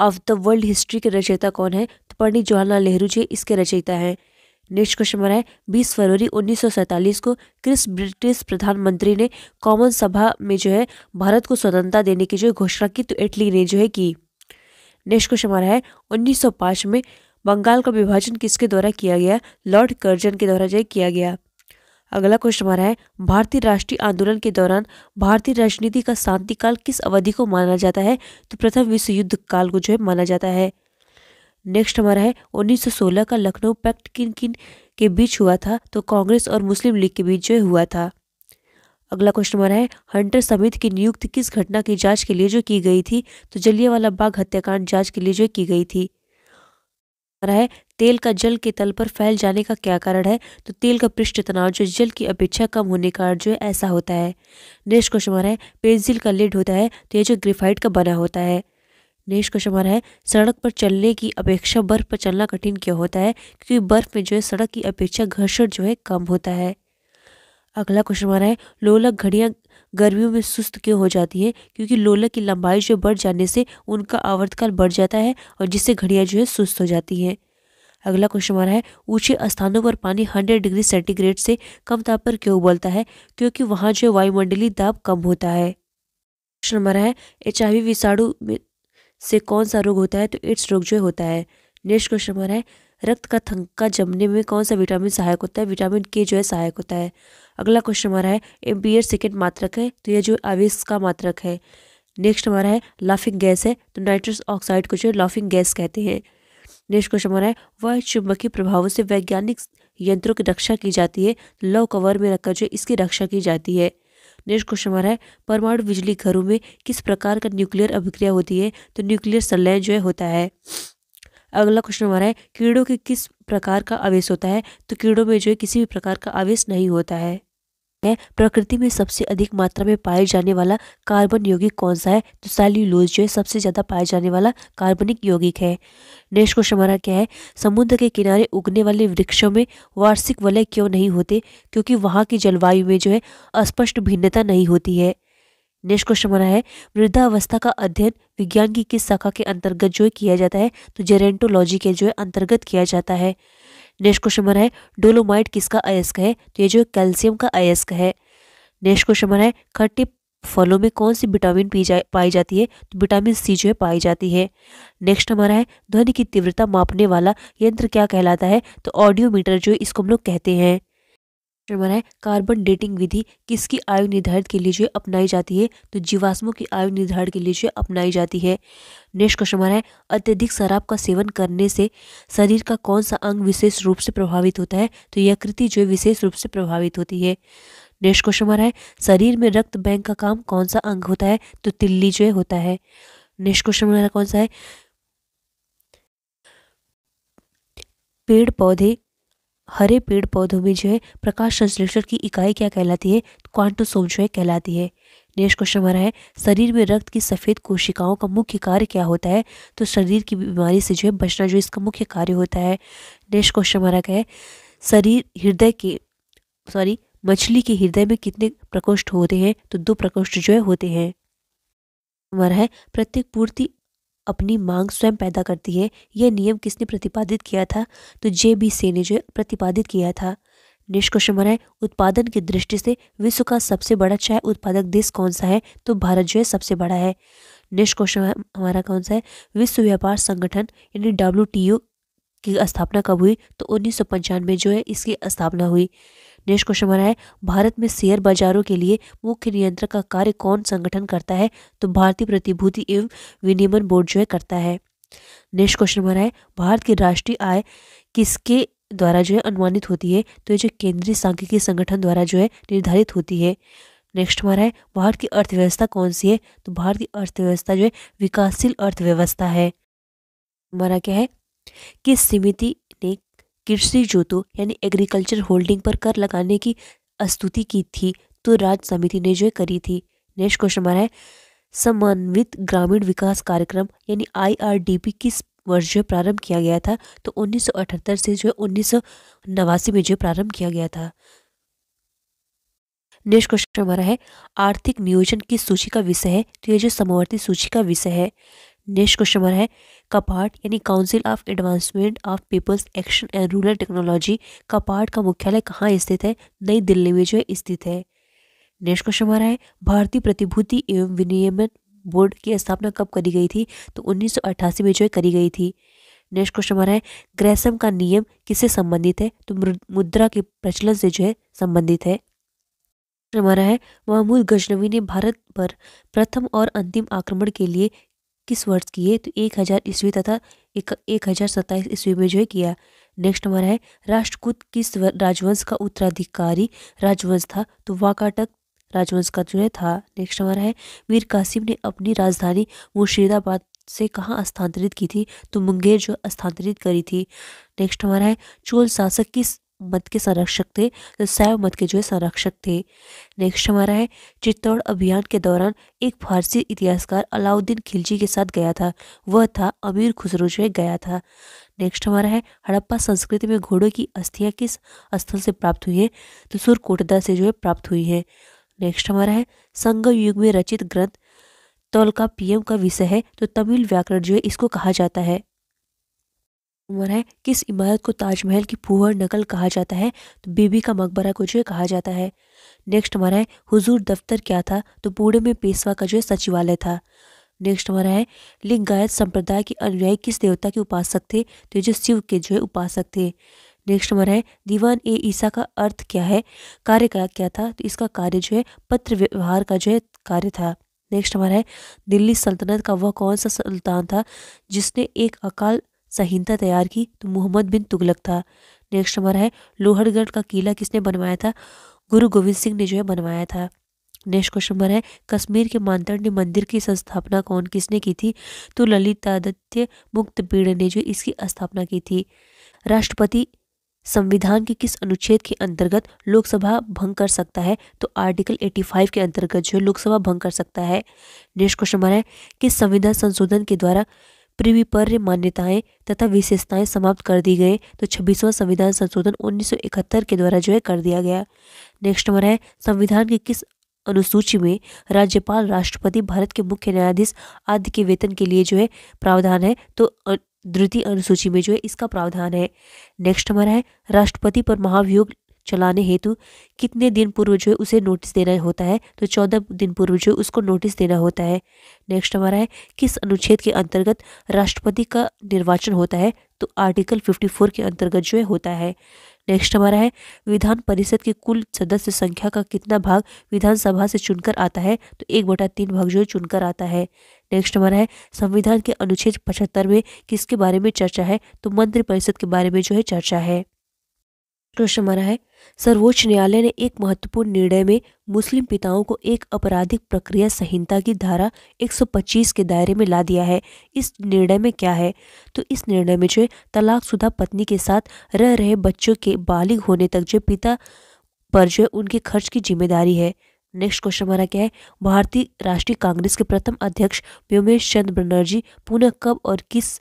of the world history के रचयिता कौन है तो पंडित जवाहरलाल नेहरू जी इसके रचयिता हैं नेक्स्ट क्वेश्चन हमारा बीस फरवरी उन्नीस को क्रिस ब्रिटिश प्रधानमंत्री ने कॉमन सभा में जो है भारत को स्वतंत्रता देने की जो घोषणा की तो इटली ने जो है की नेक्स्ट क्वेश्चन हमारा है 1905 में बंगाल का विभाजन किसके द्वारा किया गया लॉर्ड कर्जन के द्वारा जो किया गया अगला क्वेश्चन हमारा है भारतीय राष्ट्रीय आंदोलन के दौरान भारतीय राजनीति का शांतिकाल किस अवधि को माना जाता है तो प्रथम विश्व युद्ध काल को जो है माना जाता है नेक्स्ट हमारा है 1916 का लखनऊ पैक्ट किन किन के बीच हुआ था तो कांग्रेस और मुस्लिम लीग के बीच जो हुआ था अगला क्वेश्चन हमारा है हंटर समिति की नियुक्ति किस घटना की जांच के लिए जो की गई थी तो जलियावाला बाग हत्याकांड जांच के लिए जो की गई थी हमारा है तेल का जल के तल पर फैल जाने का क्या कारण है तो तेल का पृष्ठ तनाव जो जल की अपेक्षा कम होने का जो है ऐसा होता है नेक्स्ट क्वेश्चन हमारा है पेंसिल का लेड होता है तो यह जो ग्रेफाइट का बना होता है दिनेश हमारा है सड़क पर चलने की अपेक्षा बर्फ पर चलना कठिन क्यों होता है क्योंकि बर्फ में जो है सड़क की अपेक्षा घर्षण जो है कम होता है अगला क्वेश्चन हमारा है लोलक घड़ियां गर्मियों में सुस्त क्यों हो जाती है क्योंकि लोलक की लंबाई जो बढ़ जाने से उनका आवर्तकाल बढ़ जाता है और जिससे घड़ियाँ जो है सुस्त हो जाती हैं अगला क्वेश्चन हमारा है ऊंचे स्थानों पर पानी 100 डिग्री सेंटीग्रेड से कम ताप पर क्यों उबलता है क्योंकि वहाँ जो वायुमंडलीय दाब कम होता है क्वेश्चन हमारा है एच आई विषाणु में से कौन सा रोग होता है तो एड्स रोग जो होता है नेक्स्ट क्वेश्चन हमारा है रक्त का थंका जमने में कौन सा विटामिन सहायक होता है विटामिन के जो है सहायक होता है अगला क्वेश्चन हमारा है एम्पियर सेकेंड मात्रक है तो यह जो आवेश का मात्रक है नेक्स्ट हमारा है लाफिंग गैस है तो नाइट्रस ऑक्साइड को जो लाफिंग गैस कहते हैं नेक्स्ट क्वेश्चन हमारा है वह चुंबकीय प्रभावों से वैज्ञानिक यंत्रों की रक्षा की जाती है तो लव कवर में रखकर जो इसकी रक्षा की जाती है नेक्स्ट क्वेश्चन हमारा है परमाणु बिजली घरों में किस प्रकार का न्यूक्लियर अभिक्रिया होती है तो न्यूक्लियर संलयन जो है होता है अगला क्वेश्चन हमारा है कीड़ों के किस प्रकार का आवेश होता है तो कीड़ों में जो है किसी भी प्रकार का आवेश नहीं होता है है प्रकृति में सबसे अधिक मात्रा में पाए जाने वाला कार्बन यौगिक कौन सा है तो सैल्यूलोज जो है सबसे ज़्यादा पाया जाने वाला कार्बनिक यौगिक है नेक्स्ट क्वेश्चन हमारा क्या है समुद्र के किनारे उगने वाले वृक्षों में वार्षिक वलय क्यों नहीं होते क्योंकि वहाँ की जलवायु में जो है अस्पष्ट भिन्नता नहीं होती है नेक्स्ट क्वेश्चन हमारा है वृद्धावस्था का अध्ययन विज्ञान की किस शाखा के अंतर्गत जो है किया जाता है तो जेरेंटोलॉजी के जो है अंतर्गत किया जाता है नेक्स्ट क्वेश्चन हमारा है डोलोमाइट किसका अयस्क है तो ये जो कैल्शियम का अयस्क है नेक्स्ट क्वेश्चन बना है खट्टे फलों में कौन सी विटामिन पी जा पाई जाती है तो विटामिन सी जो है पाई जाती है नेक्स्ट हमारा है ध्वनि की तीव्रता मापने वाला यंत्र क्या कहलाता है तो ऑडियोमीटर जो इसको हम लोग कहते हैं नंबर है कार्बन डेटिंग विधि किसकी आयु निर्धारित के लिए जो अपनाई जाती है तो जीवाश्मों की आयु निर्धारण के लिए जो अपनाई जाती है नेक्स्ट क्वेश्चन हमारा है अत्यधिक शराब का सेवन करने से शरीर का कौन सा अंग विशेष रूप से प्रभावित होता है तो यह कृति जो विशेष रूप से प्रभावित होती है नेक्स्ट क्वेश्चन हमारा है शरीर में रक्त बैंक का काम कौन सा अंग होता है तो तिल्ली जो होता है नेक्स्ट क्वेश्चन हमारा कौन सा है पेड़ पौधे हरे पेड़ पौधों में जो है प्रकाश संश्लेषण की इकाई क्या कहलाती है क्वांटोसोम जो है कहलाती है नेक्स्ट क्वेश्चन हमारा है शरीर में रक्त की सफ़ेद कोशिकाओं का मुख्य कार्य क्या होता है तो शरीर की बीमारी से जो है बचना जो इसका मुख्य कार्य होता है नेक्स्ट क्वेश्चन हमारा क्या है शरीर हृदय के सॉरी मछली के हृदय में कितने प्रकोष्ठ होते हैं तो दो प्रकोष्ठ जो है होते हैं हमारा है प्रत्येक पूर्ति अपनी मांग स्वयं पैदा करती है यह नियम किसने प्रतिपादित किया था तो जे बी से ने जो प्रतिपादित किया था नेक्स्ट क्वेश्चन बनाए है उत्पादन की दृष्टि से विश्व का सबसे बड़ा चाय उत्पादक देश कौन सा है तो भारत जो है सबसे बड़ा है नेक्स्ट क्वेश्चन हमारा कौन सा है विश्व व्यापार संगठन यानी डब्ल्यू की स्थापना कब हुई तो उन्नीस जो है इसकी स्थापना हुई नेक्स्ट क्वेश्चन हमारा है भारत में शेयर बाजारों के लिए मुख्य नियंत्रक का कार्य कौन संगठन करता है तो भारतीय प्रतिभूति एवं विनियमन बोर्ड जो है करता है नेक्स्ट क्वेश्चन हमारा है भारत की राष्ट्रीय आय किसके द्वारा जो है अनुमानित होती है तो ये जो केंद्रीय सांख्यिकी संगठन द्वारा जो है निर्धारित होती है नेक्स्ट हमारा है भारत की अर्थव्यवस्था कौन सी है तो भारत की अर्थव्यवस्था जो है विकासशील अर्थव्यवस्था है हमारा क्या है किस समिति कृषि जोतो यानी एग्रीकल्चर होल्डिंग पर कर लगाने की स्तुति की थी तो राज्य समिति ने जो करी थी नेक्स्ट क्वेश्चन हमारा है समन्वित ग्रामीण विकास कार्यक्रम यानी आईआरडीपी किस वर्ष जो प्रारंभ किया गया था तो 1978 से जो है उन्नीस में जो प्रारंभ किया गया था नेक्स्ट क्वेश्चन हमारा है आर्थिक नियोजन किस सूची का विषय है तो ये जो समवर्ती सूची का विषय है नेक्स्ट क्वेश्चन हमारा है का पार्ट यानी council of advancement of people's action and rural technology का पार्ट का मुख्यालय कहाँ स्थित है नई दिल्ली में जो है स्थित है नेक्स्ट क्वेश्चन हमारा है भारतीय प्रतिभूति एवं विनियमन बोर्ड की स्थापना कब करी गई थी तो उन्नीस में जो है करी गई थी नेक्स्ट क्वेश्चन हमारा है ग्रेसम का नियम किससे संबंधित है तो मुद्रा के प्रचलन से जो है संबंधित है हमारा है महमूद गजनवी ने भारत पर प्रथम और अंतिम आक्रमण के लिए किस वर्ष की है तो एक हज़ार ईस्वी तथा एक, एक हज़ार सत्ताईस ईस्वी में जो है किया नेक्स्ट हमारा है राष्ट्रकूट किस राजवंश का उत्तराधिकारी राजवंश था तो वाकाटक राजवंश का जो है था नेक्स्ट हमारा है मीर कासिम ने अपनी राजधानी मुर्शिदाबाद से कहाँ स्थानांतरित की थी तो मुंगेर जो स्थानांतरित करी थी नेक्स्ट हमारा है चोल शासक किस मत के संरक्षक थे तो सैव मत के जो है संरक्षक थे नेक्स्ट हमारा है चित्तौड़ अभियान के दौरान एक फारसी इतिहासकार अलाउद्दीन खिलजी के साथ गया था वह था अमीर खुसरो जो है गया था नेक्स्ट हमारा है हड़प्पा संस्कृति में घोड़ों की अस्थियाँ किस स्थल से प्राप्त हुई है तो सुरकोटदा से जो है प्राप्त हुई है नेक्स्ट हमारा है संगम युग में रचित ग्रंथ तौल का पीएम का विषय है तो तमिल व्याकरण जो है इसको कहा जाता है उम्र है किस इमारत को ताजमहल की पुअर नकल कहा जाता है तो बीबी का मकबरा को जो है कहा जाता है नेक्स्ट हमारा है हुजूर दफ्तर क्या था तो पुणे में पेशवा का जो है सचिवालय था नेक्स्ट हमारा है लिंगायत संप्रदाय के अनुयायी किस देवता के उपासक थे तो ये जो शिव के जो है उपासक थे नेक्स्ट हमारा है दीवान ए ईसा का अर्थ क्या है कार्य का क्या था तो इसका कार्य जो है पत्र व्यवहार का जो है कार्य था नेक्स्ट हमारा है दिल्ली सल्तनत का वह कौन सा सुल्तान था जिसने एक अकाल संहिता तैयार की तो मोहम्मद बिन तुगलक था नेक्स्ट हमारा है लोहरगढ़ का किला किसने बनवाया था गुरु गोविंद सिंह ने जो है बनवाया था नेक्स्ट क्वेश्चन नंबर है कश्मीर के मानतंड मंदिर की संस्थापना कौन किसने की थी तो ललितादित्य मुक्त पीढ़ ने जो इसकी स्थापना की थी राष्ट्रपति संविधान के किस अनुच्छेद के अंतर्गत लोकसभा भंग कर सकता है तो आर्टिकल 85 के अंतर्गत जो लोकसभा भंग कर सकता है नेक्स्ट क्वेश्चन नंबर है किस संविधान संशोधन के द्वारा परिविपर्य मान्यताएं तथा विशेषताएं समाप्त कर दी गई तो छब्बीसवां संविधान संशोधन 1971 के द्वारा जो है कर दिया गया नेक्स्ट नंबर है संविधान के किस अनुसूची में राज्यपाल राष्ट्रपति भारत के मुख्य न्यायाधीश आदि के वेतन के लिए जो है प्रावधान है तो द्वितीय अनुसूची में जो है इसका प्रावधान है नेक्स्ट नंबर है राष्ट्रपति पर महाभियोग चलाने हेतु कितने दिन पूर्व जो है उसे नोटिस देना होता है तो चौदह दिन पूर्व जो है उसको नोटिस देना होता है नेक्स्ट हमारा है किस अनुच्छेद के अंतर्गत राष्ट्रपति का निर्वाचन होता है तो आर्टिकल 54 के अंतर्गत जो है होता है नेक्स्ट हमारा है विधान परिषद के कुल सदस्य संख्या का कितना भाग विधानसभा से चुनकर आता है तो एक बटा तीन भाग जो है चुनकर आता है नेक्स्ट हमारा है संविधान के अनुच्छेद पचहत्तर में किसके बारे में चर्चा है तो मंत्रिपरिषद के बारे में जो है चर्चा है प्रश्न हमारा है सर्वोच्च न्यायालय ने एक महत्वपूर्ण निर्णय में मुस्लिम पिताओं को एक आपराधिक प्रक्रिया संहिता की धारा 125 के दायरे में ला दिया है इस निर्णय में क्या है तो इस निर्णय में जो तलाकशुदा पत्नी के साथ रह रहे बच्चों के बालिग होने तक जो पिता पर जो है उनके खर्च की जिम्मेदारी है नेक्स्ट क्वेश्चन हमारा क्या है भारतीय राष्ट्रीय कांग्रेस के प्रथम अध्यक्ष व्योमेश चंद्र बनर्जी पुनः कब और किस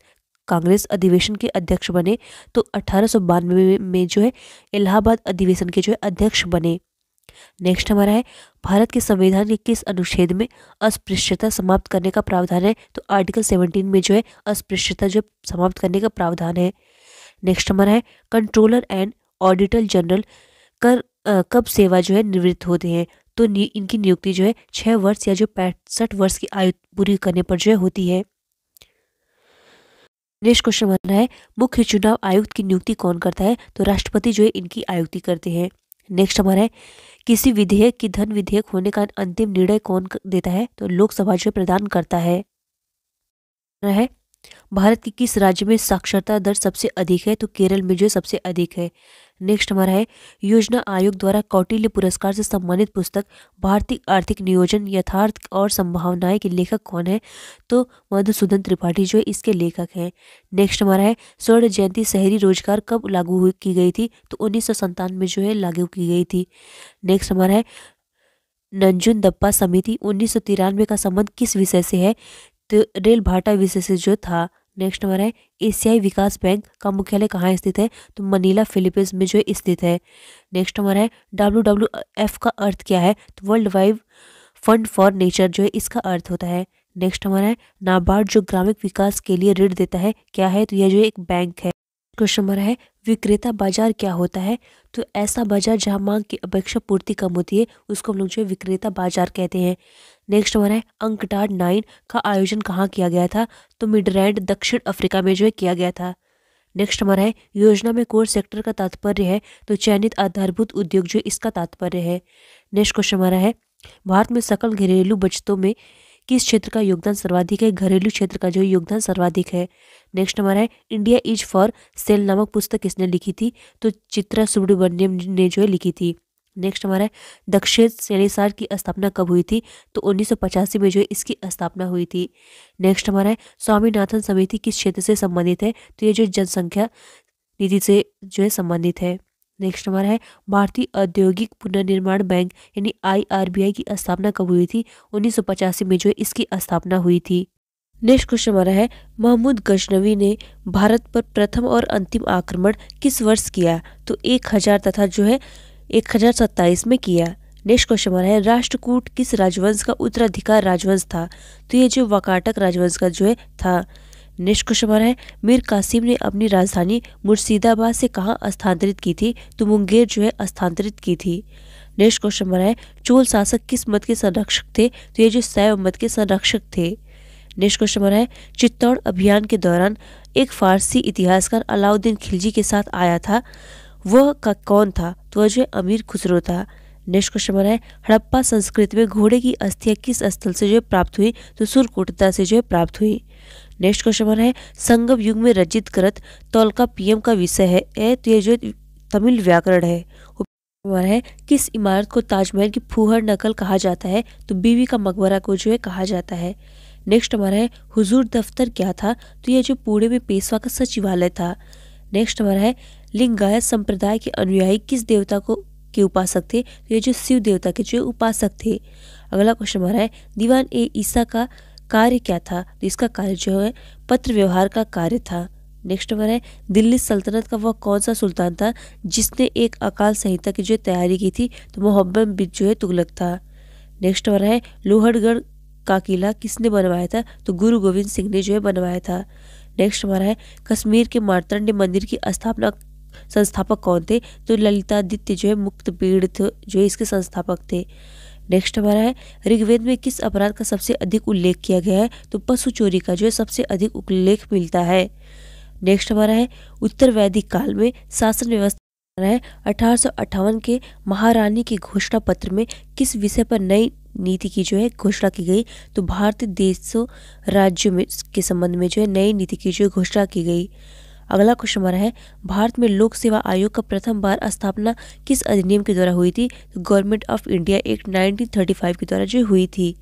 कांग्रेस अधिवेशन के अध्यक्ष बने तो अठारह में, में जो है इलाहाबाद अधिवेशन के जो है अध्यक्ष बने नेक्स्ट हमारा है भारत के संविधान के किस अनुच्छेद में अस्पृश्यता समाप्त करने का प्रावधान है तो आर्टिकल सेवनटीन में जो है अस्पृश्यता जो समाप्त करने का प्रावधान है नेक्स्ट हमारा है कंट्रोलर एंड ऑडिटर जनरल कर आ, कब सेवा जो है निवृत्त होते हैं तो नि, इनकी नियुक्ति जो है छः वर्ष या जो पैंसठ वर्ष की आयु पूरी करने पर जो है होती है नेक्स्ट क्वेश्चन रहा है मुख्य चुनाव आयुक्त की नियुक्ति कौन करता है तो राष्ट्रपति जो है इनकी आयुक्ति करते हैं नेक्स्ट हमारा है किसी विधेयक की धन विधेयक होने का अंतिम निर्णय कौन देता है तो लोकसभा जो प्रदान करता है है भारत के किस राज्य में साक्षरता दर सबसे अधिक है तो केरल में जो सबसे अधिक है नेक्स्ट हमारा है योजना आयोग द्वारा कौटिल्य पुरस्कार से सम्मानित पुस्तक भारतीय आर्थिक नियोजन यथार्थ और संभावनाएं के लेखक कौन है तो मधुसूदन त्रिपाठी जो है इसके लेखक हैं नेक्स्ट हमारा है स्वर्ण जयंती शहरी रोजगार कब लागू की गई थी तो उन्नीस में जो है लागू की गई थी नेक्स्ट हमारा है नंजुन दप्पा समिति उन्नीस का संबंध किस विषय से है तो रेल भाटा विशेष जो था नेक्स्ट नंबर है एशियाई विकास बैंक का मुख्यालय कहाँ स्थित है तो मनीला फिलीपींस में जो स्थित है नेक्स्ट नंबर है डब्ल्यू डब्ल्यू एफ का अर्थ क्या है तो world wide fund for nature जो है इसका अर्थ होता है नेक्स्ट हमारा है नाबार्ड जो ग्रामीण विकास के लिए ऋण देता है क्या है तो यह जो एक बैंक है क्वेश्चन नंबर है विक्रेता बाजार क्या होता है तो ऐसा बाजार जहाँ मांग की अपेक्षा पूर्ति कम होती है उसको हम लोग जो है विक्रेता बाजार कहते हैं नेक्स्ट हमारा है अंकटार नाइन का आयोजन कहाँ किया गया था तो मिडरैंड दक्षिण अफ्रीका में जो है किया गया था नेक्स्ट हमारा है योजना में कोर सेक्टर का तात्पर्य है तो चयनित आधारभूत उद्योग जो इसका तात्पर्य है नेक्स्ट क्वेश्चन हमारा है भारत में सकल घरेलू बचतों में किस क्षेत्र का योगदान सर्वाधिक है घरेलू क्षेत्र का जो योगदान सर्वाधिक है नेक्स्ट हमारा है इंडिया इज फॉर सेल नामक पुस्तक किसने लिखी थी तो चित्रा सुब्रमण्यम ने जो है लिखी थी नेक्स्ट हमारा है दक्षिण श्रेणीसार की स्थापना कब हुई थी तो उन्नीस में जो है इसकी स्थापना हुई थी नेक्स्ट हमारा है स्वामीनाथन समिति किस क्षेत्र से संबंधित है तो ये जो जनसंख्या नीति से जो है संबंधित है नेक्स्ट हमारा है भारतीय औद्योगिक पुनर्निर्माण बैंक यानी आईआरबीआई की स्थापना कब हुई थी उन्नीस में जो है इसकी स्थापना हुई थी नेक्स्ट क्वेश्चन हमारा है महमूद गजनवी ने भारत पर प्रथम और अंतिम आक्रमण किस वर्ष किया तो एक हजार तथा जो है एक हजार सत्ताईस में किया नेक्स्ट क्वेश्चन हमारा है राष्ट्रकूट किस राजवंश का उत्तराधिकार राजवंश था तो ये जो वकाटक राजवंश का जो है था नेक्स्ट क्वेश्चन हमारा है मीर कासिम ने अपनी राजधानी मुर्शिदाबाद से कहाँ स्थानांतरित की थी तो मुंगेर जो है स्थानांतरित की थी नेक्स्ट क्वेश्चन हमारा है चोल शासक किस मत के संरक्षक थे तो ये जो सैव मत के संरक्षक थे नेक्स्ट क्वेश्चन हमारा है चित्तौड़ अभियान के दौरान एक फारसी इतिहासकार अलाउद्दीन खिलजी के साथ आया था वह का कौन था तो वह जो अमीर खुसरो था नेक्स्ट क्वेश्चन हमारा है हड़प्पा संस्कृत में घोड़े की अस्थियां किस स्थल से जो है प्राप्त हुई तो सुरकोटता से जो है प्राप्त हुई नेक्स्ट क्वेश्चन है संगम युग में रचित करत तौल का पीएम का विषय है ए तो ये जो तमिल व्याकरण है है किस इमारत को ताजमहल की फूहर नकल कहा जाता है तो बीवी का मकबरा को जो है कहा जाता है नेक्स्ट हमारा है हुजूर दफ्तर क्या था तो यह जो पूरे में पेशवा का सचिवालय था नेक्स्ट हमारा है लिंगायत संप्रदाय के अनुयायी किस देवता को के उपासक थे तो यह जो शिव देवता के जो उपासक थे अगला क्वेश्चन हमारा है दीवान ए ईसा का कार्य क्या था तो इसका कार्य जो है पत्र व्यवहार का कार्य था नेक्स्ट नंबर है दिल्ली सल्तनत का वह कौन सा सुल्तान था जिसने एक अकाल संहिता की जो तैयारी की थी तो मोहम्मद बिन जो है तुगलक था नेक्स्ट नंबर है लोहड़गढ़ का किला किसने बनवाया था तो गुरु गोविंद सिंह ने जो है बनवाया था नेक्स्ट हमारा है कश्मीर के मारतंड मंदिर की स्थापना संस्थापक कौन थे तो ललितादित्य जो है मुक्त पीड़ित जो है इसके संस्थापक थे नेक्स्ट हमारा है ऋग्वेद में किस अपराध का सबसे अधिक उल्लेख किया गया है तो पशु चोरी का जो है सबसे अधिक उल्लेख मिलता है नेक्स्ट हमारा है उत्तर वैदिक काल में शासन व्यवस्था अठारह सौ अठारह के महारानी के घोषणा पत्र में किस विषय पर नई नीति की जो है घोषणा की गई तो भारतीय देशों राज्यों में के संबंध में जो है नई नीति की जो घोषणा की गई अगला क्वेश्चन हमारा है भारत में लोक सेवा आयोग का प्रथम बार स्थापना किस अधिनियम के द्वारा हुई थी तो government of India act nineteen thirty five के द्वारा जो हुई थी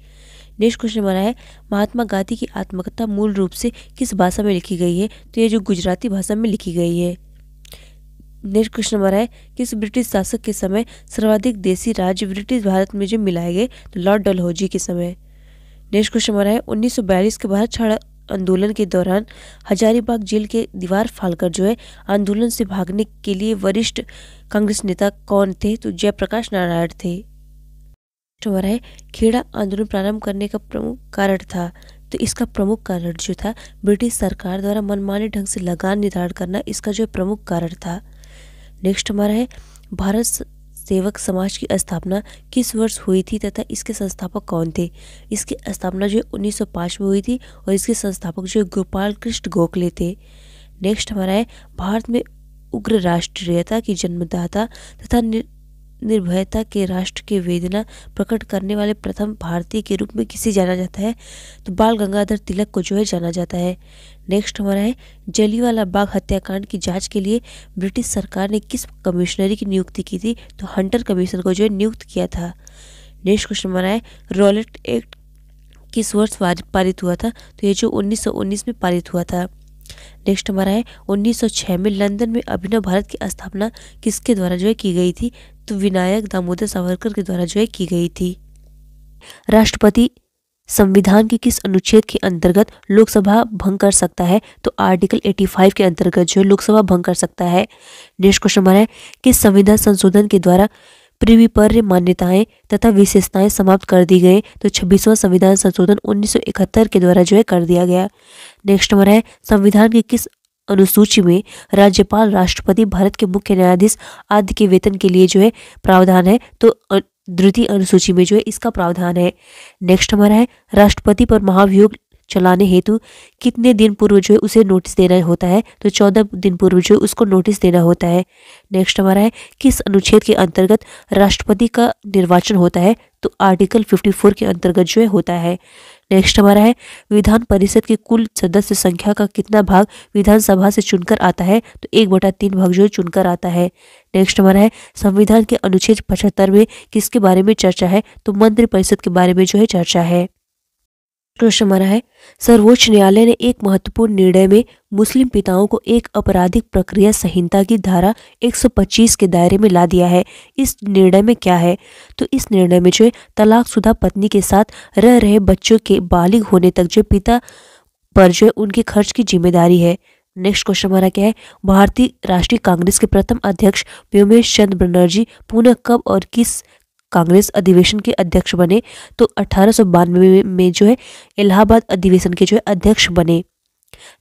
नेक्स्ट क्वेश्चन हमारा है महात्मा गांधी की आत्मकथा मूल रूप से किस भाषा में लिखी गई है तो ये जो गुजराती भाषा में लिखी गई है नेक्स्ट क्वेश्चन हमारा है किस ब्रिटिश शासक के समय सर्वाधिक देसी राज्य ब्रिटिश भारत में जो मिलाए गए तो लॉर्ड डलहौजी के समय नेक्स्ट क्वेश्चन हमारा है 1942 के भारत आंदोलन के दौरान हजारीबाग जेल के दीवार फालकर जो है आंदोलन से भागने के लिए वरिष्ठ कांग्रेस नेता कौन थे तो जयप्रकाश नारायण थे है खेड़ा आंदोलन प्रारंभ करने का प्रमुख कारण था तो इसका प्रमुख कारण जो था ब्रिटिश सरकार द्वारा मनमाने ढंग से लगान निर्धारण करना इसका जो प्रमुख कारण था नेक्स्ट हमारा है भारत सेवक समाज की स्थापना किस वर्ष हुई थी तथा इसके संस्थापक कौन थे इसकी स्थापना जो है 1905 में हुई थी और इसके संस्थापक जो गोपाल कृष्ण गोखले थे नेक्स्ट हमारा है भारत में उग्र राष्ट्रीयता की जन्मदाता तथा निर्भयता के राष्ट्र की वेदना प्रकट करने वाले प्रथम भारतीय के रूप में किसे जाना जाता है तो बाल गंगाधर तिलक को जो है जाना जाता है नेक्स्ट हमारा है जलीवाला बाग हत्याकांड की जांच के लिए ब्रिटिश सरकार ने किस कमिश्नरी की नियुक्ति की थी तो हंटर कमीशन को जो है नियुक्त किया था नेक्स्ट क्वेश्चन हमारा है रॉलेट एक्ट किस वर्ष पारित हुआ था तो ये जो उन्नीस में पारित हुआ था नेक्स्ट हमारा है 1906 में लंदन में अभिनव भारत की स्थापना किसके द्वारा जो है की गई थी तो विनायक दामोदर सावरकर के द्वारा जो है की गई थी राष्ट्रपति संविधान के किस अनुच्छेद के अंतर्गत लोकसभा भंग कर सकता है तो आर्टिकल 85 के अंतर्गत जो है लोकसभा भंग कर सकता है नेक्स्ट क्वेश्चन हमारा है किस संविधान संशोधन के द्वारा पर मान्यताएं तथा विशेषताएं समाप्त कर दी गई तो छब्बीसवां संविधान संशोधन 1971 के द्वारा जो है कर दिया गया नेक्स्ट नंबर है संविधान की किस अनुसूची में राज्यपाल राष्ट्रपति भारत के मुख्य न्यायाधीश आदि के वेतन के लिए जो है प्रावधान है तो द्वितीय अनुसूची में जो है इसका प्रावधान है नेक्स्ट हमारा है राष्ट्रपति पर महाभियोग चलाने हेतु कितने दिन पूर्व जो है उसे नोटिस देना होता है तो चौदह दिन पूर्व जो है उसको नोटिस देना होता है नेक्स्ट हमारा है किस अनुच्छेद के अंतर्गत राष्ट्रपति का निर्वाचन होता है तो आर्टिकल 54 के अंतर्गत जो है होता है नेक्स्ट हमारा है विधान परिषद की कुल सदस्य संख्या का कितना भाग विधानसभा से चुनकर आता है तो एक बटा तीन भाग जो है चुनकर आता है नेक्स्ट हमारा है संविधान के अनुच्छेद पचहत्तर में किसके बारे में चर्चा है तो मंत्रिपरिषद के बारे में जो है चर्चा है प्रश्न हमारा है सर्वोच्च न्यायालय ने एक महत्वपूर्ण निर्णय में मुस्लिम पिताओं को एक आपराधिक प्रक्रिया संहिता की धारा 125 के दायरे में ला दिया है इस निर्णय में क्या है तो इस निर्णय में जो तलाकशुदा पत्नी के साथ रह रहे बच्चों के बालिग होने तक जो पिता पर जो उनके खर्च की जिम्मेदारी है नेक्स्ट क्वेश्चन हमारा क्या है भारतीय राष्ट्रीय कांग्रेस के प्रथम अध्यक्ष व्योमेश चंद्र बनर्जी पुनः कब और किस कांग्रेस अधिवेशन के अध्यक्ष बने तो अठारह में, में जो है इलाहाबाद अधिवेशन के जो है अध्यक्ष बने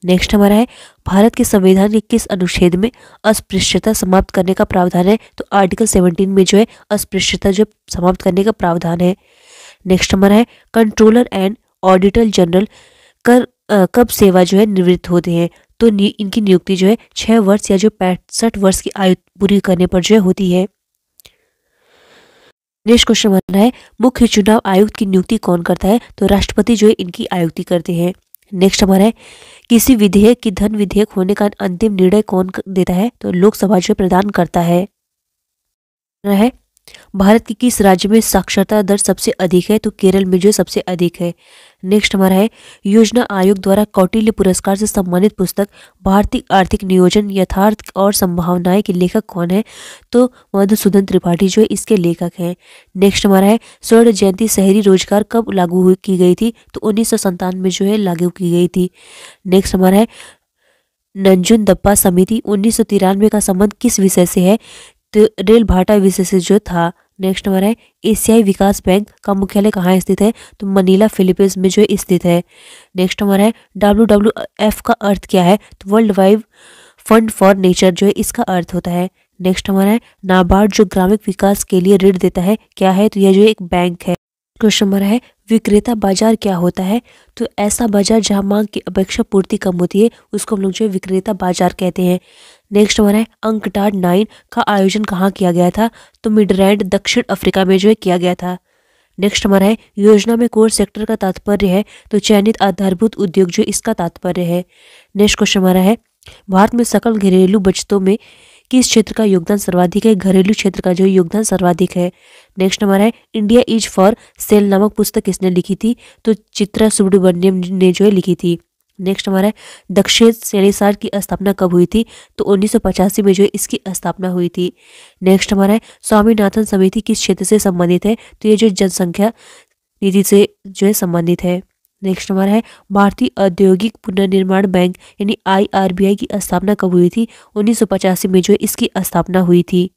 नेक्स्ट हमारा है भारत के संविधान के किस अनुच्छेद में अस्पृश्यता समाप्त करने का प्रावधान है तो आर्टिकल 17 में जो है अस्पृश्यता जो समाप्त करने का प्रावधान है नेक्स्ट हमारा है कंट्रोलर एंड ऑडिटर जनरल कर आ, कब सेवा जो है निवृत्त होते हैं तो नि, इनकी नियुक्ति जो है छः वर्ष या जो पैंसठ वर्ष की आयु पूरी करने पर जो है होती है नेक्स्ट क्वेश्चन रहा है मुख्य चुनाव आयुक्त की नियुक्ति कौन करता है तो राष्ट्रपति जो है इनकी आयुक्ति करते हैं नेक्स्ट हमारा है किसी विधेयक की धन विधेयक होने का अंतिम निर्णय कौन देता है तो लोकसभा जो प्रदान करता है है भारत के किस राज्य में साक्षरता दर सबसे अधिक है तो केरल में जो सबसे अधिक है नेक्स्ट हमारा है योजना आयोग द्वारा कौटिल्य पुरस्कार से सम्मानित पुस्तक भारतीय आर्थिक नियोजन यथार्थ और संभावनाएं के लेखक कौन है तो मधुसूदन त्रिपाठी जो है इसके लेखक हैं नेक्स्ट हमारा है स्वर्ण जयंती शहरी रोजगार कब लागू की गई थी तो उन्नीस में जो है लागू की गई थी नेक्स्ट हमारा है नंजुन दप्पा समिति उन्नीस का संबंध किस विषय से है तो रेल भाटा विशेष जो था नेक्स्ट नंबर है एशियाई विकास बैंक का मुख्यालय कहाँ स्थित है तो मनीला फिलीपींस में जो स्थित है नेक्स्ट नंबर है डब्ल्यू डब्ल्यू एफ का अर्थ क्या है तो world wide fund for nature जो है इसका अर्थ होता है नेक्स्ट हमारा है नाबार्ड जो ग्रामीण विकास के लिए ऋण देता है क्या है तो यह जो एक बैंक है क्वेश्चन नंबर है विक्रेता बाजार क्या होता है तो ऐसा बाजार जहाँ मांग की अपेक्षा पूर्ति कम होती है उसको हम लोग जो है विक्रेता बाजार कहते हैं नेक्स्ट हमारा है अंकटाड नाइन का आयोजन कहाँ किया गया था तो मिडरैंड दक्षिण अफ्रीका में जो है किया गया था नेक्स्ट हमारा है योजना में कोर सेक्टर का तात्पर्य है तो चयनित आधारभूत उद्योग जो इसका तात्पर्य है नेक्स्ट क्वेश्चन हमारा है भारत में सकल घरेलू बचतों में किस क्षेत्र का योगदान सर्वाधिक है घरेलू क्षेत्र का जो योगदान सर्वाधिक है नेक्स्ट हमारा है इंडिया इज फॉर सेल नामक पुस्तक किसने लिखी थी तो चित्रा सुब्रमण्यम ने जो है लिखी थी नेक्स्ट हमारा है दक्षिण सेनेसार की स्थापना कब हुई थी तो उन्नीस में जो है इसकी स्थापना हुई थी नेक्स्ट हमारा है स्वामीनाथन समिति किस क्षेत्र से संबंधित है तो ये जो जनसंख्या नीति से जो है संबंधित है नेक्स्ट हमारा है भारतीय औद्योगिक पुनर्निर्माण बैंक यानी आईआरबीआई की स्थापना कब हुई थी उन्नीस में जो है इसकी स्थापना हुई थी